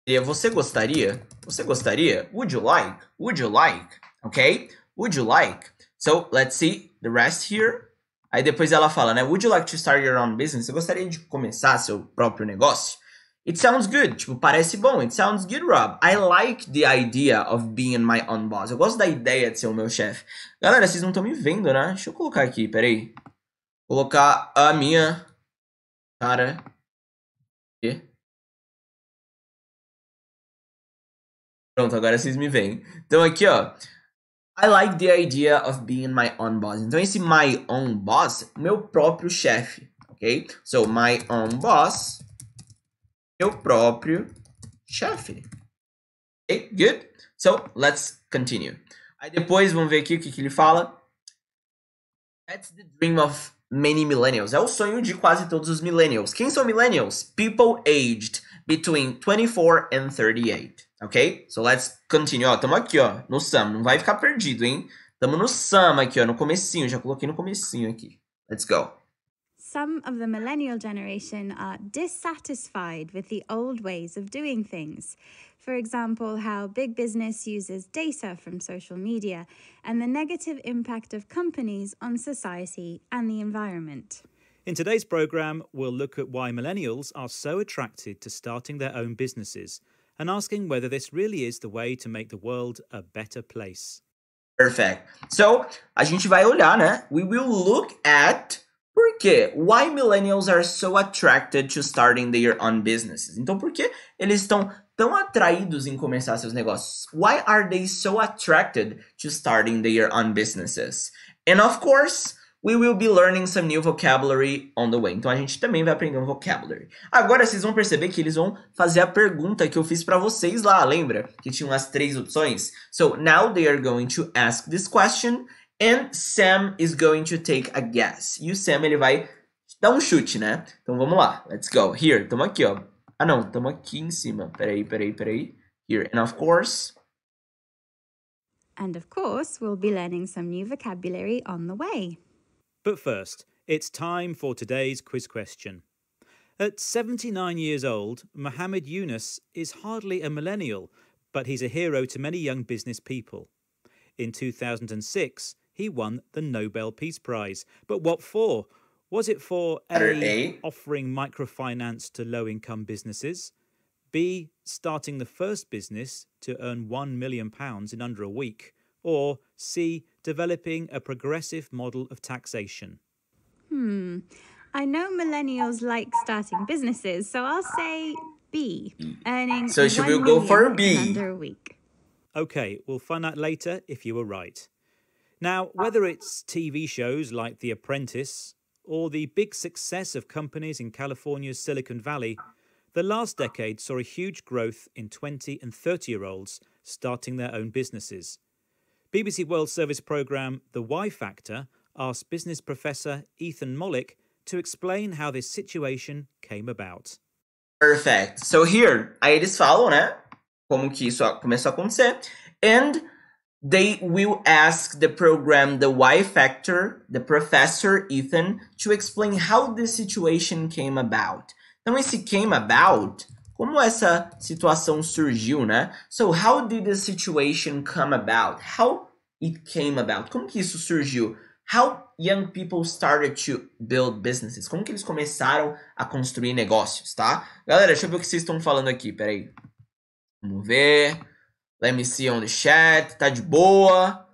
Seria você gostaria? Você gostaria? Would you like? Would you like? Ok? Would you like? So let's see the rest here. Aí depois ela fala, né? Would you like to start your own business? Você gostaria de começar seu próprio negócio? It sounds good. Tipo, parece bom. It sounds good, Rob. I like the idea of being my own boss. Eu gosto da ideia de ser o meu chefe. Galera, vocês não estão me vendo, né? Deixa eu colocar aqui, peraí. Colocar a minha cara. E... Pronto, agora vocês me veem. Então aqui, ó. I like the idea of being my own boss. Então, esse my own boss, meu próprio chefe, ok? So, my own boss, meu próprio chefe. Ok, good? So, let's continue. Aí depois, vamos ver aqui o que, que ele fala. That's the dream of many millennials. É o sonho de quase todos os millennials. Quem são millennials? People aged between 24 and 38. Ok? So let's continue. Ó, tamo aqui, ó, no sum. Não vai ficar perdido, hein? Tamo no sum aqui, ó, no comecinho. Já coloquei no comecinho aqui. Let's go. Some of the millennial generation are dissatisfied with the old ways of doing things. For example, how big business uses data from social media and the negative impact of companies on society and the environment. In today's programme, we'll look at why millennials are so attracted to starting their own businesses – and asking whether this really is the way to make the world a better place. Perfect. So, a gente vai olhar, né? We will look at por quê? Why millennials are so attracted to starting their own businesses. Então, por que eles estão tão atraídos em começar seus negócios? Why are they so attracted to starting their own businesses? And of course, We will be learning some new vocabulary on the way. Então a gente também vai aprender um vocabulary. Agora vocês vão perceber que eles vão fazer a pergunta que eu fiz para vocês lá, lembra? Que tinham as três opções. So now they are going to ask this question and Sam is going to take a guess. E o Sam ele vai dar um chute, né? Então vamos lá. Let's go. Here, tamo aqui, ó. Ah não, tamo aqui em cima. Peraí, peraí, peraí. Here. And of course, And of course, we'll be learning some new vocabulary on the way. But first, it's time for today's quiz question. At 79 years old, Mohammed Yunus is hardly a millennial, but he's a hero to many young business people. In 2006, he won the Nobel Peace Prize. But what for? Was it for A, offering microfinance to low income businesses? B, starting the first business to earn £1 million in under a week? Or C, developing a progressive model of taxation. Hmm. I know millennials like starting businesses, so I'll say B, earning. So should we go for a B? Under a week. Okay, we'll find out later if you were right. Now, ah. whether it's TV shows like The Apprentice or the big success of companies in California's Silicon Valley, the last decade saw a huge growth in 20 and 30 year olds starting their own businesses. BBC World Service programme The Y Factor asked business professor Ethan Mollick to explain how this situation came about. Perfect. So here, aí eles falam, né, como que isso começou a acontecer. And they will ask the program the Y factor, the professor Ethan, to explain how this situation came about. Então esse came about como essa situação surgiu, né? So how did the situation come about? How it came about? Como que isso surgiu? How young people started to build businesses? Como que eles começaram a construir negócios, tá? Galera, deixa eu ver o que vocês estão falando aqui, peraí. Vamos ver. Let me see on the chat. Tá de boa.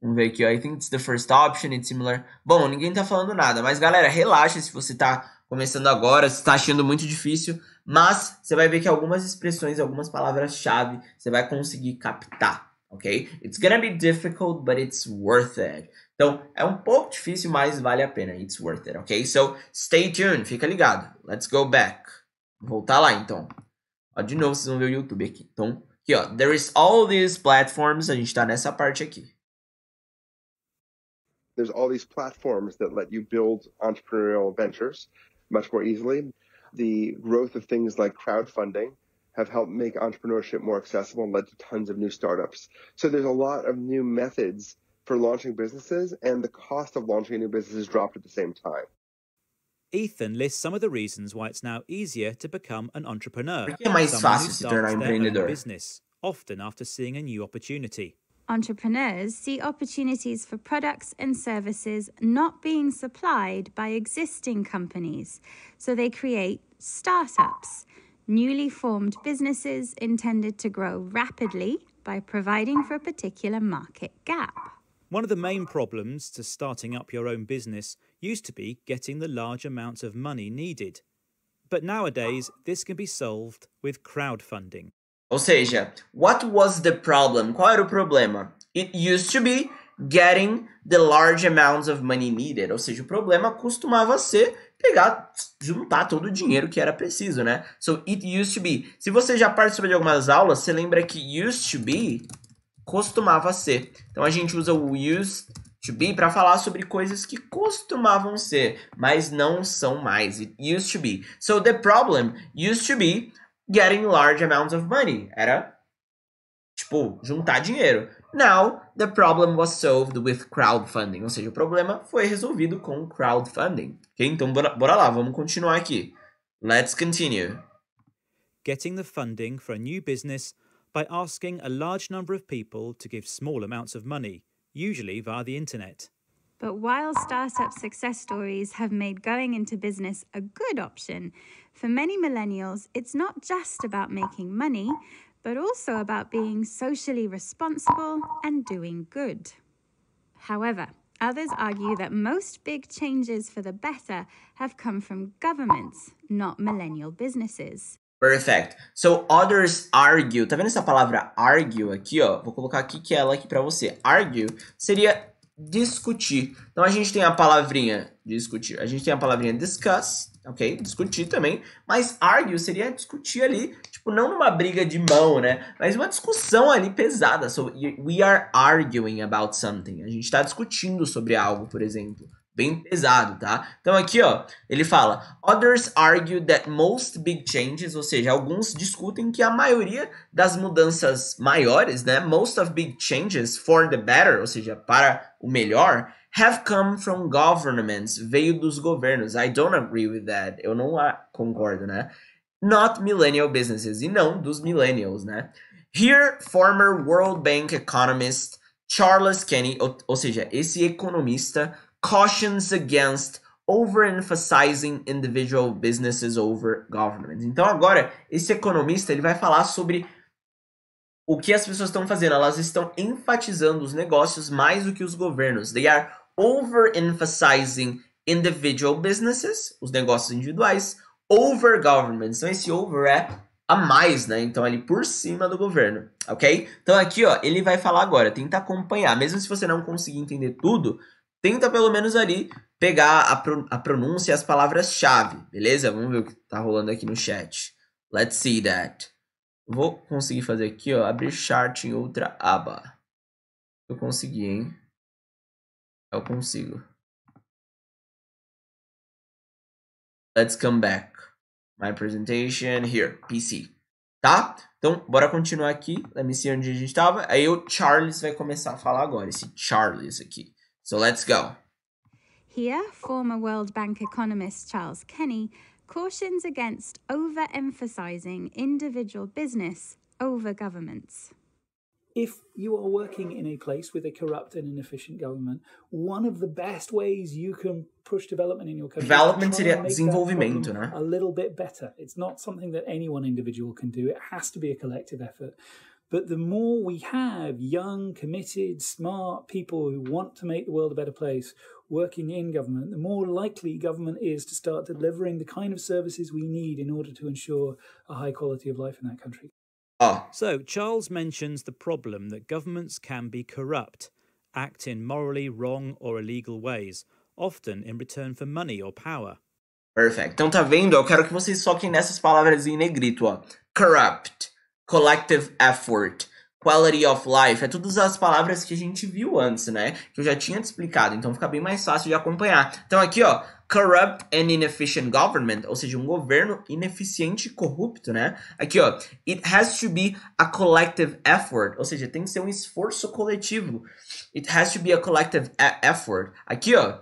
Vamos ver aqui, ó. I think it's the first option, it's similar. Bom, ninguém tá falando nada, mas galera, relaxa se você tá começando agora, se tá achando muito difícil. Mas você vai ver que algumas expressões, algumas palavras-chave, você vai conseguir captar, ok? It's gonna be difficult, but it's worth it. Então, é um pouco difícil, mas vale a pena. It's worth it, ok? So, stay tuned, fica ligado. Let's go back. Vou voltar lá, então. Ó, de novo, vocês vão ver o YouTube aqui. Então, aqui, ó. There is all these platforms. A gente tá nessa parte aqui. There's all these platforms that let you build entrepreneurial ventures much more easily. the growth of things like crowdfunding have helped make entrepreneurship more accessible and led to tons of new startups. So there's a lot of new methods for launching businesses, and the cost of launching a new business has dropped at the same time. Ethan lists some of the reasons why it's now easier to become an entrepreneur. Porque é Business, often after seeing a new opportunity. Entrepreneurs see opportunities for products and services not being supplied by existing companies, so they create startups, newly formed businesses intended to grow rapidly by providing for a particular market gap. One of the main problems to starting up your own business used to be getting the large amounts of money needed. But nowadays, this can be solved with crowdfunding. Ou seja, what was the problem? Qual era o problema? It used to be getting the large amounts of money needed. Ou seja, o problema costumava ser pegar, juntar todo o dinheiro que era preciso, né? So it used to be. Se você já participou de algumas aulas, você lembra que used to be costumava ser. Então a gente usa o used to be para falar sobre coisas que costumavam ser, mas não são mais. It used to be. So the problem used to be getting large amounts of money. Era, tipo, juntar dinheiro. Now, the problem was solved with crowdfunding. Ou seja, o problema foi resolvido com crowdfunding. Ok? Então, bora, bora lá, vamos continuar aqui. Let's continue. Getting the funding for a new business by asking a large number of people to give small amounts of money, usually via the internet. But while startup success stories have made going into business a good option, for many millennials, it's not just about making money, but also about being socially responsible and doing good. However, others argue that most big changes for the better have come from governments, not millennial businesses. Perfect. So others argue, tá vendo essa palavra argue aqui, ó? Vou colocar aqui que é ela aqui para você. Argue seria discutir. Então a gente tem a palavrinha discutir, a gente tem a palavrinha discuss, ok? Discutir também, mas argue seria discutir ali, tipo, não numa briga de mão, né? Mas uma discussão ali pesada. So, we are arguing about something. A gente está discutindo sobre algo, por exemplo bem pesado, tá? Então aqui, ó, ele fala: Others argue that most big changes, ou seja, alguns discutem que a maioria das mudanças maiores, né, most of big changes for the better, ou seja, para o melhor, have come from governments, veio dos governos. I don't agree with that. Eu não concordo, né? Not millennial businesses, e não dos millennials, né? Here, former World Bank economist Charles Kenny, ou, ou seja, esse economista cautions against overemphasizing individual businesses over government. Então agora esse economista ele vai falar sobre o que as pessoas estão fazendo. Elas estão enfatizando os negócios mais do que os governos. They are overemphasizing individual businesses, os negócios individuais, over government. Então esse over é a mais, né? Então ali por cima do governo, ok? Então aqui, ó, ele vai falar agora, tenta acompanhar. Mesmo se você não conseguir entender tudo, tenta pelo menos ali pegar a, pro, a pronúncia e as palavras-chave, beleza? Vamos ver o que tá rolando aqui no chat. Let's see that. Vou conseguir fazer aqui, ó, abrir chart em outra aba. Eu consegui, hein? Eu consigo. Let's come back. My presentation here, PC. Tá? Então, bora continuar aqui. Let me see onde a gente estava. Aí o Charles vai começar a falar agora, esse Charles aqui. So let's go. Here, former World Bank economist Charles Kenny cautions against overemphasizing individual business over governments. If you are working in a place with a corrupt and inefficient government, one of the best ways you can push development in your country development seria A little bit better. It's not something that any one individual can do. It has to be a collective effort. But the more we have young, committed, smart people who want to make the world a better place working in government, the more likely government is to start delivering the kind of services we need in order to ensure a high quality of life in that country. Ah. So, Charles mentions the problem that governments can be corrupt, act in morally wrong or illegal ways, often in return for money or power. Perfect. Então tá vendo? Eu quero que vocês soquem nessas palavras em negrito, ó. Corrupt. collective effort, quality of life, é todas as palavras que a gente viu antes, né? Que eu já tinha te explicado, então fica bem mais fácil de acompanhar. Então aqui, ó, corrupt and inefficient government, ou seja, um governo ineficiente e corrupto, né? Aqui, ó, it has to be a collective effort, ou seja, tem que ser um esforço coletivo. It has to be a collective effort. Aqui, ó,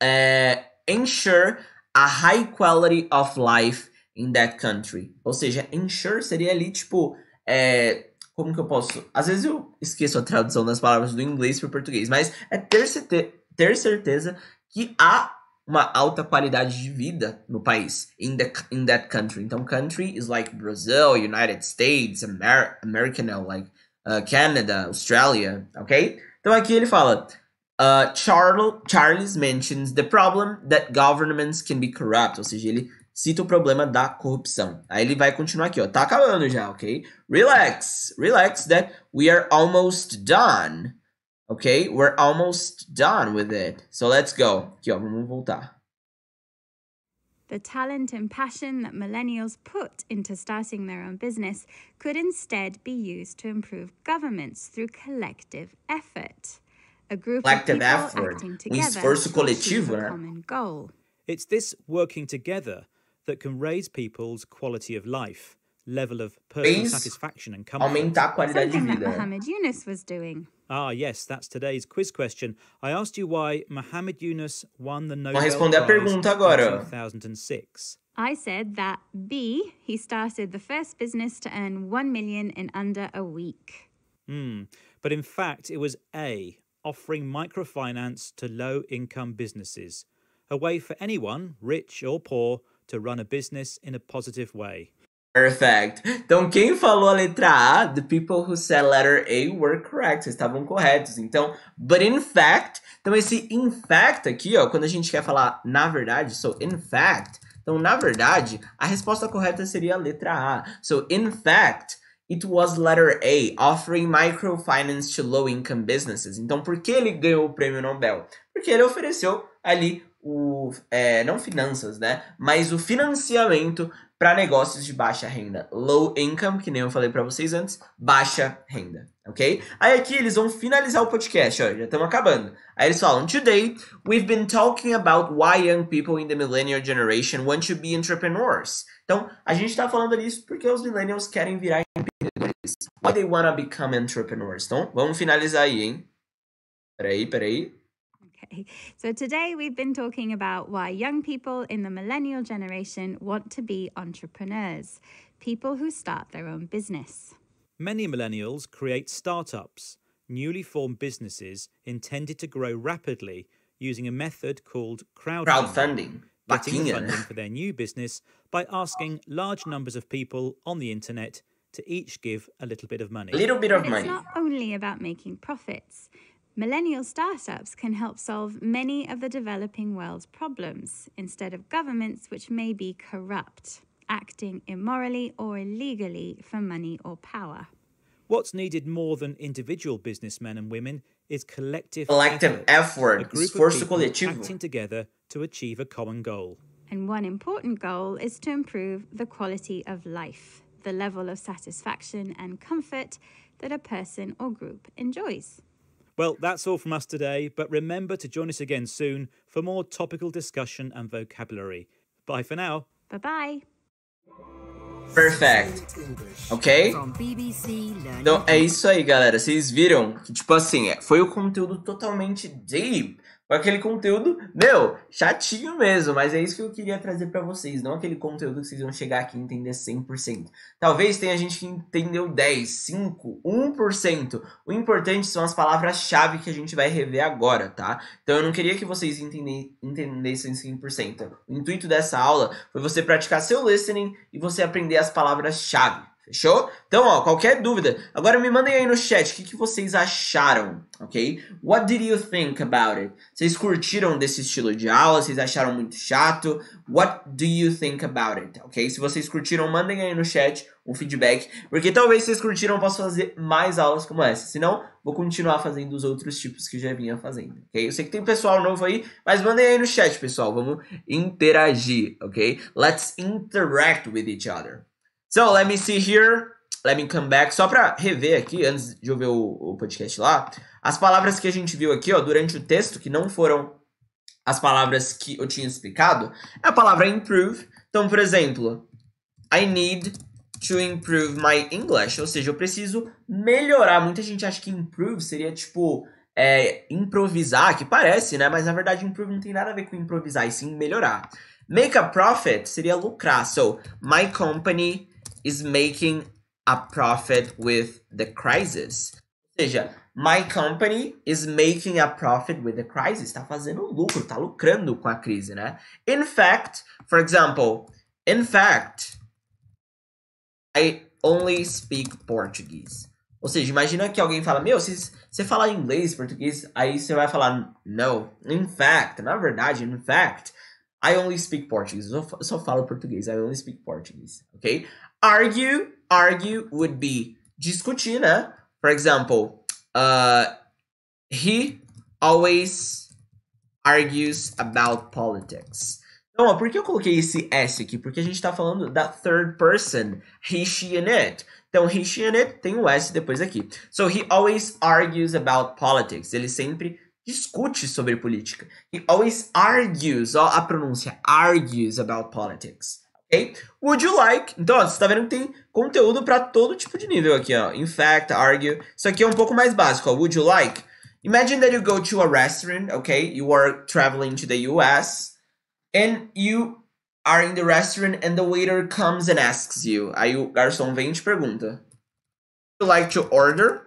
é, ensure a high quality of life in that country. Ou seja, ensure seria ali, tipo, é, como que eu posso? Às vezes eu esqueço a tradução das palavras do inglês para o português, mas é ter, certe ter certeza que há uma alta qualidade de vida no país, in, the, in that country. Então, country is like Brazil, United States, Amer American, uh, like uh, Canada, Australia, ok? Então aqui ele fala, uh, Charles mentions the problem that governments can be corrupt, ou seja, ele cita o problema da corrupção. Aí ele vai continuar aqui, ó. Tá acabando já, ok? Relax, relax that we are almost done. Ok? We're almost done with it. So let's go. Aqui, ó, vamos voltar. The talent and passion that millennials put into starting their own business could instead be used to improve governments through collective effort. A group collective of people effort. acting together um esforço coletivo, né? It's this working together that can raise people's quality of life, level of personal Please satisfaction and comfort. aumentar a Something that Muhammad Yunus was doing. Ah, yes, that's today's quiz question. I asked you why Muhammad Yunus won the Nobel Prize in 2006. I said that B, he started the first business to earn 1 million in under a week. Hmm. But in fact, it was A, offering microfinance to low income businesses, a way for anyone, rich or poor, to run a business in a positive way. Perfect. Então, quem falou a letra A, the people who said letter A were correct. estavam corretos. Então, but in fact. Então, esse in fact aqui, ó, quando a gente quer falar na verdade, so in fact. Então, na verdade, a resposta correta seria a letra A. So, in fact, it was letter A, offering microfinance to low-income businesses. Então, por que ele ganhou o prêmio Nobel? Porque ele ofereceu ali o é, não finanças, né? Mas o financiamento para negócios de baixa renda, low income, que nem eu falei para vocês antes, baixa renda, ok? Aí aqui eles vão finalizar o podcast, ó, já estamos acabando. Aí eles falam: Today we've been talking about why young people in the millennial generation want to be entrepreneurs. Então a gente está falando disso porque os millennials querem virar empreendedores. Why they wanna become entrepreneurs? Então vamos finalizar aí, hein? Peraí, peraí. Okay, so today we've been talking about why young people in the millennial generation want to be entrepreneurs, people who start their own business. Many millennials create startups, newly formed businesses intended to grow rapidly using a method called crowdfunding. crowdfunding getting funding for their new business by asking large numbers of people on the internet to each give a little bit of money. A little bit of money. It's not only about making profits. Millennial startups can help solve many of the developing world's problems instead of governments which may be corrupt, acting immorally or illegally for money or power. What's needed more than individual businessmen and women is collective, collective effort, a group of people acting together to achieve a common goal. And one important goal is to improve the quality of life, the level of satisfaction and comfort that a person or group enjoys. Well, that's all from us today, but remember to join us again soon for more topical discussion and vocabulary. Bye for now. Bye bye. Perfect. Ok? Então é isso aí, galera. Vocês viram que, tipo assim, foi o conteúdo totalmente deep. com aquele conteúdo, meu, chatinho mesmo, mas é isso que eu queria trazer para vocês, não aquele conteúdo que vocês vão chegar aqui e entender 100%. Talvez tenha gente que entendeu 10, 5, 1%. O importante são as palavras-chave que a gente vai rever agora, tá? Então eu não queria que vocês entendessem 100%. O intuito dessa aula foi você praticar seu listening e você aprender as palavras-chave. Fechou? Então, ó, qualquer dúvida, agora me mandem aí no chat o que, que vocês acharam, ok? What did you think about it? Vocês curtiram desse estilo de aula? Vocês acharam muito chato? What do you think about it? Ok? Se vocês curtiram, mandem aí no chat um feedback, porque talvez vocês curtiram, eu posso fazer mais aulas como essa. Se não, vou continuar fazendo os outros tipos que já vinha fazendo, ok? Eu sei que tem pessoal novo aí, mas mandem aí no chat, pessoal. Vamos interagir, ok? Let's interact with each other. So, let me see here. Let me come back. Só para rever aqui, antes de eu ver o, o podcast lá, as palavras que a gente viu aqui, ó, durante o texto, que não foram as palavras que eu tinha explicado, é a palavra improve. Então, por exemplo, I need to improve my English. Ou seja, eu preciso melhorar. Muita gente acha que improve seria tipo é, improvisar, que parece, né? Mas na verdade, improve não tem nada a ver com improvisar, e sim melhorar. Make a profit seria lucrar. So, my company is making a profit with the crisis. Ou seja, my company is making a profit with the crisis. Está fazendo lucro, está lucrando com a crise, né? In fact, for example, in fact, I only speak Portuguese. Ou seja, imagina que alguém fala, meu, se você falar inglês, português, aí você vai falar, no, in fact, na verdade, in fact, I only speak Portuguese. Eu só falo português. I only speak Portuguese, ok? Argue, argue would be discutir, né? For example, uh, he always argues about politics. Então, ó, por que eu coloquei esse S aqui? Porque a gente está falando da third person, he, she and it. Então, he, she and it tem o S depois aqui. So, he always argues about politics. Ele sempre discute sobre política. He always argues, ó a pronúncia, argues about politics. Would you like? Então, ó, você tá vendo que tem conteúdo para todo tipo de nível aqui, ó. In fact, argue. Isso aqui é um pouco mais básico, ó. Would you like? Imagine that you go to a restaurant, okay? You are traveling to the US and you are in the restaurant and the waiter comes and asks you. Aí o garçom vem e te pergunta. Would you like to order?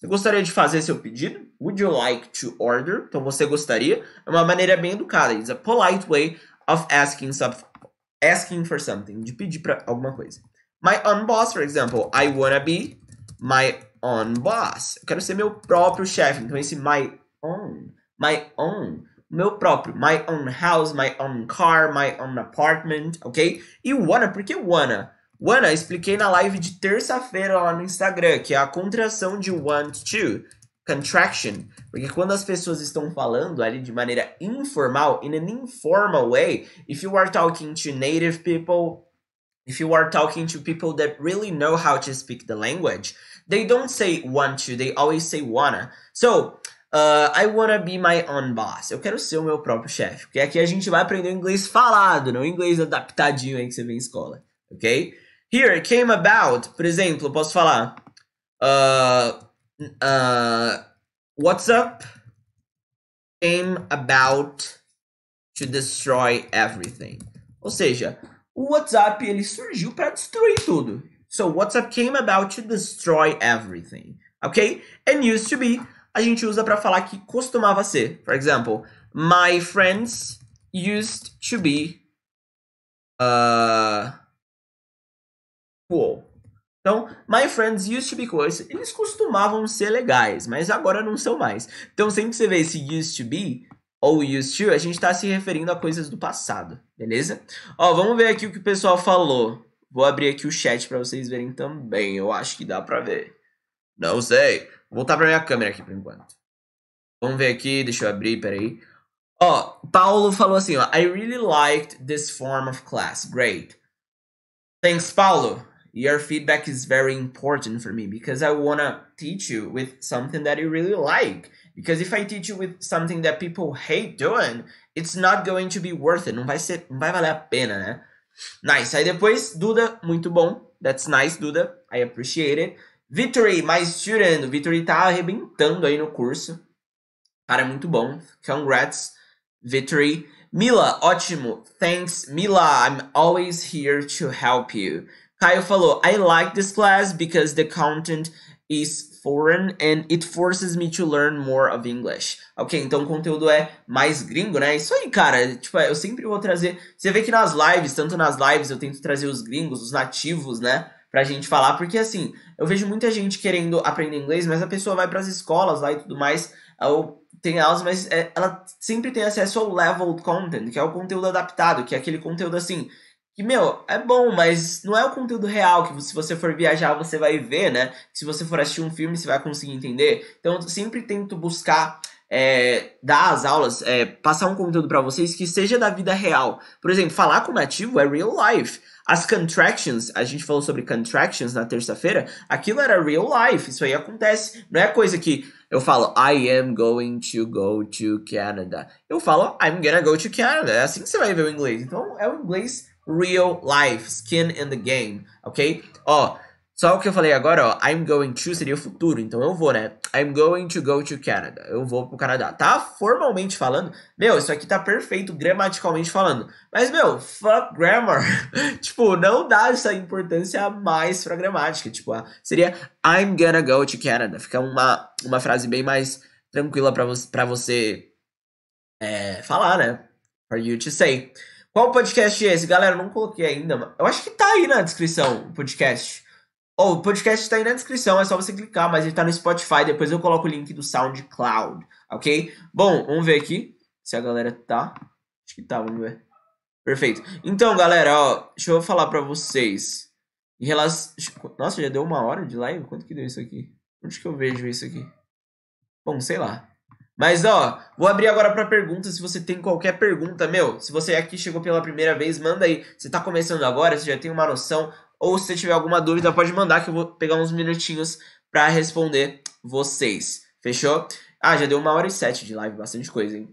Você gostaria de fazer seu pedido? Would you like to order? Então você gostaria? É uma maneira bem educada. It's a polite way of asking asking for something, de pedir para alguma coisa. My own boss, for example, I wanna be my own boss. Eu quero ser meu próprio chefe. Então esse my own, my own, meu próprio, my own house, my own car, my own apartment, ok? E wanna, por que wanna? Wanna, expliquei na live de terça-feira lá no Instagram, que é a contração de want to contraction, porque quando as pessoas estão falando ali de maneira informal, in an informal way, if you are talking to native people, if you are talking to people that really know how to speak the language, they don't say want to, they always say wanna. So, uh, I wanna be my own boss. Eu quero ser o meu próprio chefe, porque aqui a gente vai aprender o inglês falado, não o inglês adaptadinho aí que você vem em escola, ok? Here it came about, por exemplo, eu posso falar. Uh, uh, WhatsApp came about to destroy everything. Ou seja, o WhatsApp ele surgiu para destruir tudo. So WhatsApp came about to destroy everything, ok? And used to be a gente usa para falar que costumava ser. For example, my friends used to be uh, cool. Então, My Friends Used to Be Close, eles costumavam ser legais, mas agora não são mais. Então, sempre que você vê esse Used to Be ou Used to, a gente está se referindo a coisas do passado, beleza? Ó, vamos ver aqui o que o pessoal falou. Vou abrir aqui o chat para vocês verem também. Eu acho que dá para ver. Não sei. Vou voltar para minha câmera aqui por enquanto. Vamos ver aqui, deixa eu abrir, peraí. Ó, Paulo falou assim, ó, I really liked this form of class. Great. Thanks, Paulo. your feedback is very important for me because I want to teach you with something that you really like. Because if I teach you with something that people hate doing, it's not going to be worth it. Não vai ser, não vai valer a pena, né? Nice. Aí depois, Duda, muito bom. That's nice, Duda. I appreciate it. Victory, my student. Victory tá arrebentando aí no curso. Cara, muito bom. Congrats, Victory. Mila, ótimo. Thanks, Mila. I'm always here to help you. Caio falou: I like this class because the content is foreign and it forces me to learn more of English. Ok, então o conteúdo é mais gringo, né? Isso aí, cara. Tipo, eu sempre vou trazer. Você vê que nas lives, tanto nas lives, eu tento trazer os gringos, os nativos, né? Pra gente falar, porque assim, eu vejo muita gente querendo aprender inglês, mas a pessoa vai para as escolas lá e tudo mais, ou tem aulas, mas é, ela sempre tem acesso ao level content, que é o conteúdo adaptado, que é aquele conteúdo assim, que, meu, é bom, mas não é o conteúdo real que se você for viajar você vai ver, né? Se você for assistir um filme você vai conseguir entender. Então eu sempre tento buscar é, dar as aulas, é, passar um conteúdo para vocês que seja da vida real. Por exemplo, falar com nativo é, é real life. As contractions, a gente falou sobre contractions na terça-feira, aquilo era real life, isso aí acontece. Não é coisa que eu falo, I am going to go to Canada. Eu falo, I'm gonna go to Canada. É assim que você vai ver o inglês. Então é o inglês real life, skin in the game, ok? Ó, só o que eu falei agora, ó, I'm going to seria o futuro, então eu vou, né? I'm going to go to Canada. Eu vou pro Canadá. Tá formalmente falando, meu, isso aqui tá perfeito gramaticalmente falando. Mas, meu, fuck grammar. tipo, não dá essa importância a mais pra gramática. Tipo, seria I'm gonna go to Canada. Fica uma, uma frase bem mais tranquila pra, vo pra você é, falar, né? For you to say. Qual podcast é esse? Galera, eu não coloquei ainda. mas Eu acho que tá aí na descrição o podcast. Oh, o podcast tá aí na descrição, é só você clicar, mas ele tá no Spotify. Depois eu coloco o link do SoundCloud, ok? Bom, vamos ver aqui se a galera tá. Acho que tá, vamos ver. Perfeito. Então, galera, ó, deixa eu falar pra vocês. Em relação. Nossa, já deu uma hora de live? Quanto que deu isso aqui? Onde que eu vejo isso aqui? Bom, sei lá. Mas ó, vou abrir agora para perguntas. Se você tem qualquer pergunta, meu, se você aqui chegou pela primeira vez, manda aí. Você tá começando agora, você já tem uma noção, ou se você tiver alguma dúvida, pode mandar que eu vou pegar uns minutinhos para responder vocês. Fechou? Ah, já deu uma hora e sete de live, bastante coisa, hein?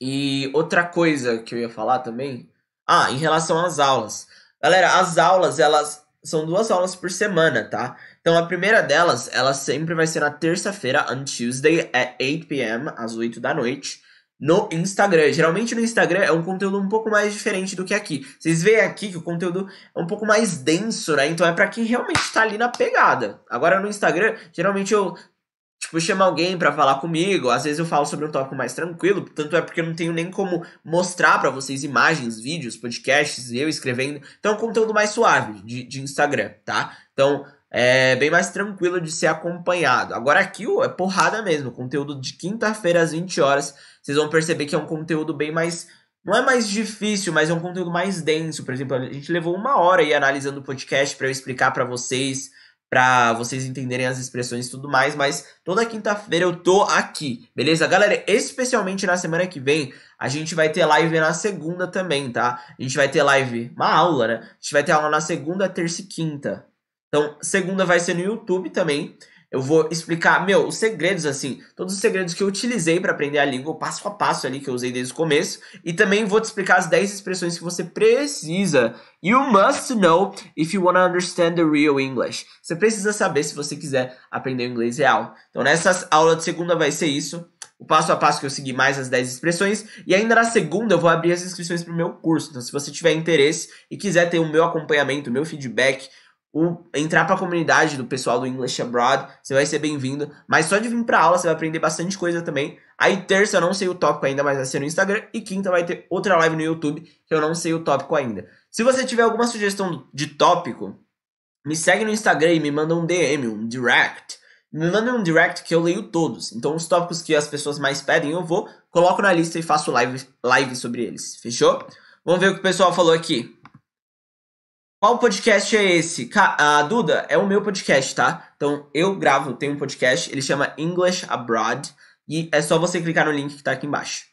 E outra coisa que eu ia falar também, ah, em relação às aulas. Galera, as aulas, elas são duas aulas por semana, tá? Então a primeira delas, ela sempre vai ser na terça-feira, on Tuesday, at 8 p.m., às 8 da noite, no Instagram. Geralmente no Instagram é um conteúdo um pouco mais diferente do que aqui. Vocês veem aqui que o conteúdo é um pouco mais denso, né? Então é para quem realmente tá ali na pegada. Agora no Instagram, geralmente eu Tipo, chama alguém para falar comigo. Às vezes eu falo sobre um tópico mais tranquilo, tanto é porque eu não tenho nem como mostrar para vocês imagens, vídeos, podcasts, eu escrevendo. Então, é um conteúdo mais suave de, de Instagram, tá? Então, é bem mais tranquilo de ser acompanhado. Agora aqui é porrada mesmo, conteúdo de quinta-feira às 20 horas. Vocês vão perceber que é um conteúdo bem mais não é mais difícil, mas é um conteúdo mais denso. Por exemplo, a gente levou uma hora aí analisando o podcast para eu explicar para vocês, para vocês entenderem as expressões e tudo mais, mas toda quinta-feira eu tô aqui, beleza? Galera, especialmente na semana que vem, a gente vai ter live na segunda também, tá? A gente vai ter live, uma aula, né? A gente vai ter aula na segunda, terça e quinta, então, segunda vai ser no YouTube também. Eu vou explicar, meu, os segredos, assim, todos os segredos que eu utilizei para aprender a língua, passo a passo ali que eu usei desde o começo. E também vou te explicar as 10 expressões que você precisa. You must know if you want to understand the real English. Você precisa saber se você quiser aprender o inglês real. Então, nessa aula de segunda vai ser isso. O passo a passo que eu segui mais as 10 expressões. E ainda na segunda eu vou abrir as inscrições para o meu curso. Então, se você tiver interesse e quiser ter o meu acompanhamento, o meu feedback, o, entrar para a comunidade do pessoal do English Abroad, você vai ser bem-vindo. Mas só de vir para aula você vai aprender bastante coisa também. Aí terça eu não sei o tópico ainda, mas vai ser no Instagram e quinta vai ter outra live no YouTube que eu não sei o tópico ainda. Se você tiver alguma sugestão de tópico, me segue no Instagram e me manda um DM, um direct. Me manda um direct que eu leio todos. Então os tópicos que as pessoas mais pedem eu vou, coloco na lista e faço live, live sobre eles. Fechou? Vamos ver o que o pessoal falou aqui. Qual podcast é esse? A ah, Duda, é o meu podcast, tá? Então eu gravo, tenho um podcast, ele chama English Abroad. E é só você clicar no link que tá aqui embaixo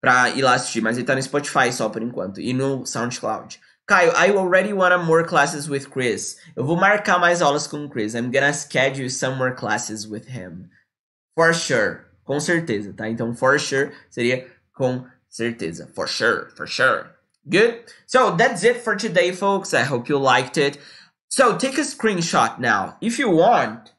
pra ir lá assistir, mas ele tá no Spotify só por enquanto e no SoundCloud. Caio, I already wanna more classes with Chris. Eu vou marcar mais aulas com o Chris. I'm gonna schedule some more classes with him. For sure. Com certeza, tá? Então, for sure seria com certeza. For sure, for sure. Good? So that's it for today, folks. I hope you liked it. So take a screenshot now. If you want,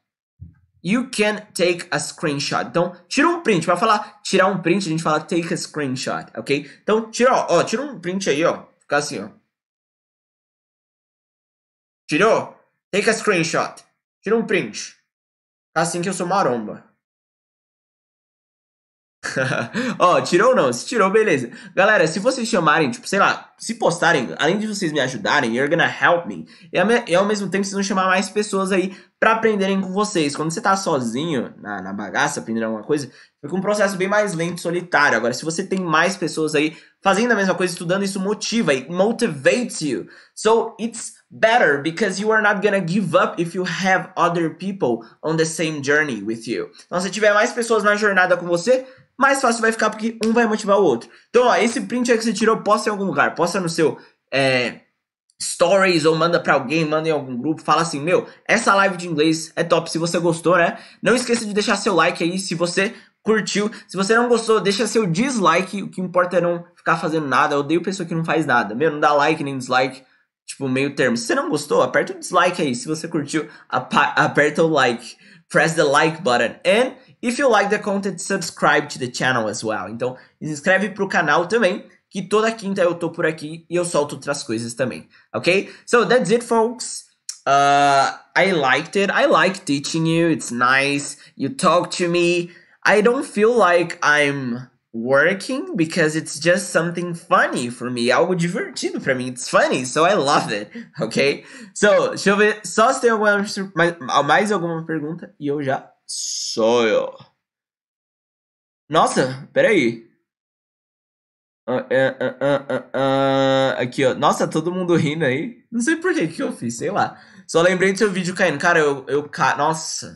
you can take a screenshot. Então, tira um print. Para falar tirar um print, a gente fala take a screenshot, ok? Então, tira, ó, tira um print aí, ó. Fica assim, ó. Tirou? Take a screenshot. Tira um print. Assim que eu sou maromba. Ó, tirou ou não? Se tirou, beleza. Galera, se vocês chamarem, tipo, sei lá, se postarem, além de vocês me ajudarem, you're gonna help me. E ao mesmo tempo vocês vão chamar mais pessoas aí para aprenderem com vocês. Quando você tá sozinho na, na bagaça, aprendendo alguma coisa, fica um processo bem mais lento, solitário. Agora, se você tem mais pessoas aí fazendo a mesma coisa, estudando, isso motiva, e motivates you. So, it's better because you are not gonna give up if you have other people on the same journey with you. Então, se tiver mais pessoas na jornada com você, mais fácil vai ficar porque um vai motivar o outro. Então, ó, esse print aí que você tirou, posta em algum lugar. Posta no seu é, stories ou manda para alguém, manda em algum grupo. Fala assim, meu, essa live de inglês é top. Se você gostou, né? Não esqueça de deixar seu like aí se você curtiu. Se você não gostou, deixa seu dislike. O que importa é não ficar fazendo nada. Eu odeio pessoa que não faz nada. Meu, não dá like nem dislike. Tipo, meio termo. Se você não gostou, aperta o dislike aí. Se você curtiu, aperta o like. Press the like button. And If you like the content, subscribe to the channel as well. Então, se inscreve pro canal também, que toda quinta eu tô por aqui e eu solto outras coisas também, ok? So, that's it, folks. Uh, I liked it. I like teaching you. It's nice. You talk to me. I don't feel like I'm working because it's just something funny for me. Algo divertido para mim. It's funny, so I love it. Ok? So, deixa eu ver só se tem alguma, mais alguma pergunta e eu já soil. Nossa, peraí. Uh, uh, uh, aqui, ó. Nossa, todo mundo rindo aí. Não sei por que que eu fiz, sei lá. Só lembrei do seu vídeo caindo. Cara, eu, eu ca... Nossa.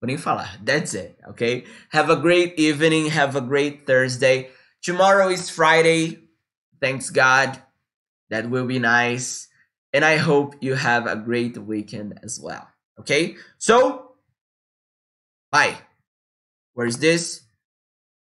Vou nem falar. That's it, ok? Have a great evening. Have a great Thursday. Tomorrow is Friday. Thanks God. That will be nice. And I hope you have a great weekend as well. Okay? So, Hi, Where is this?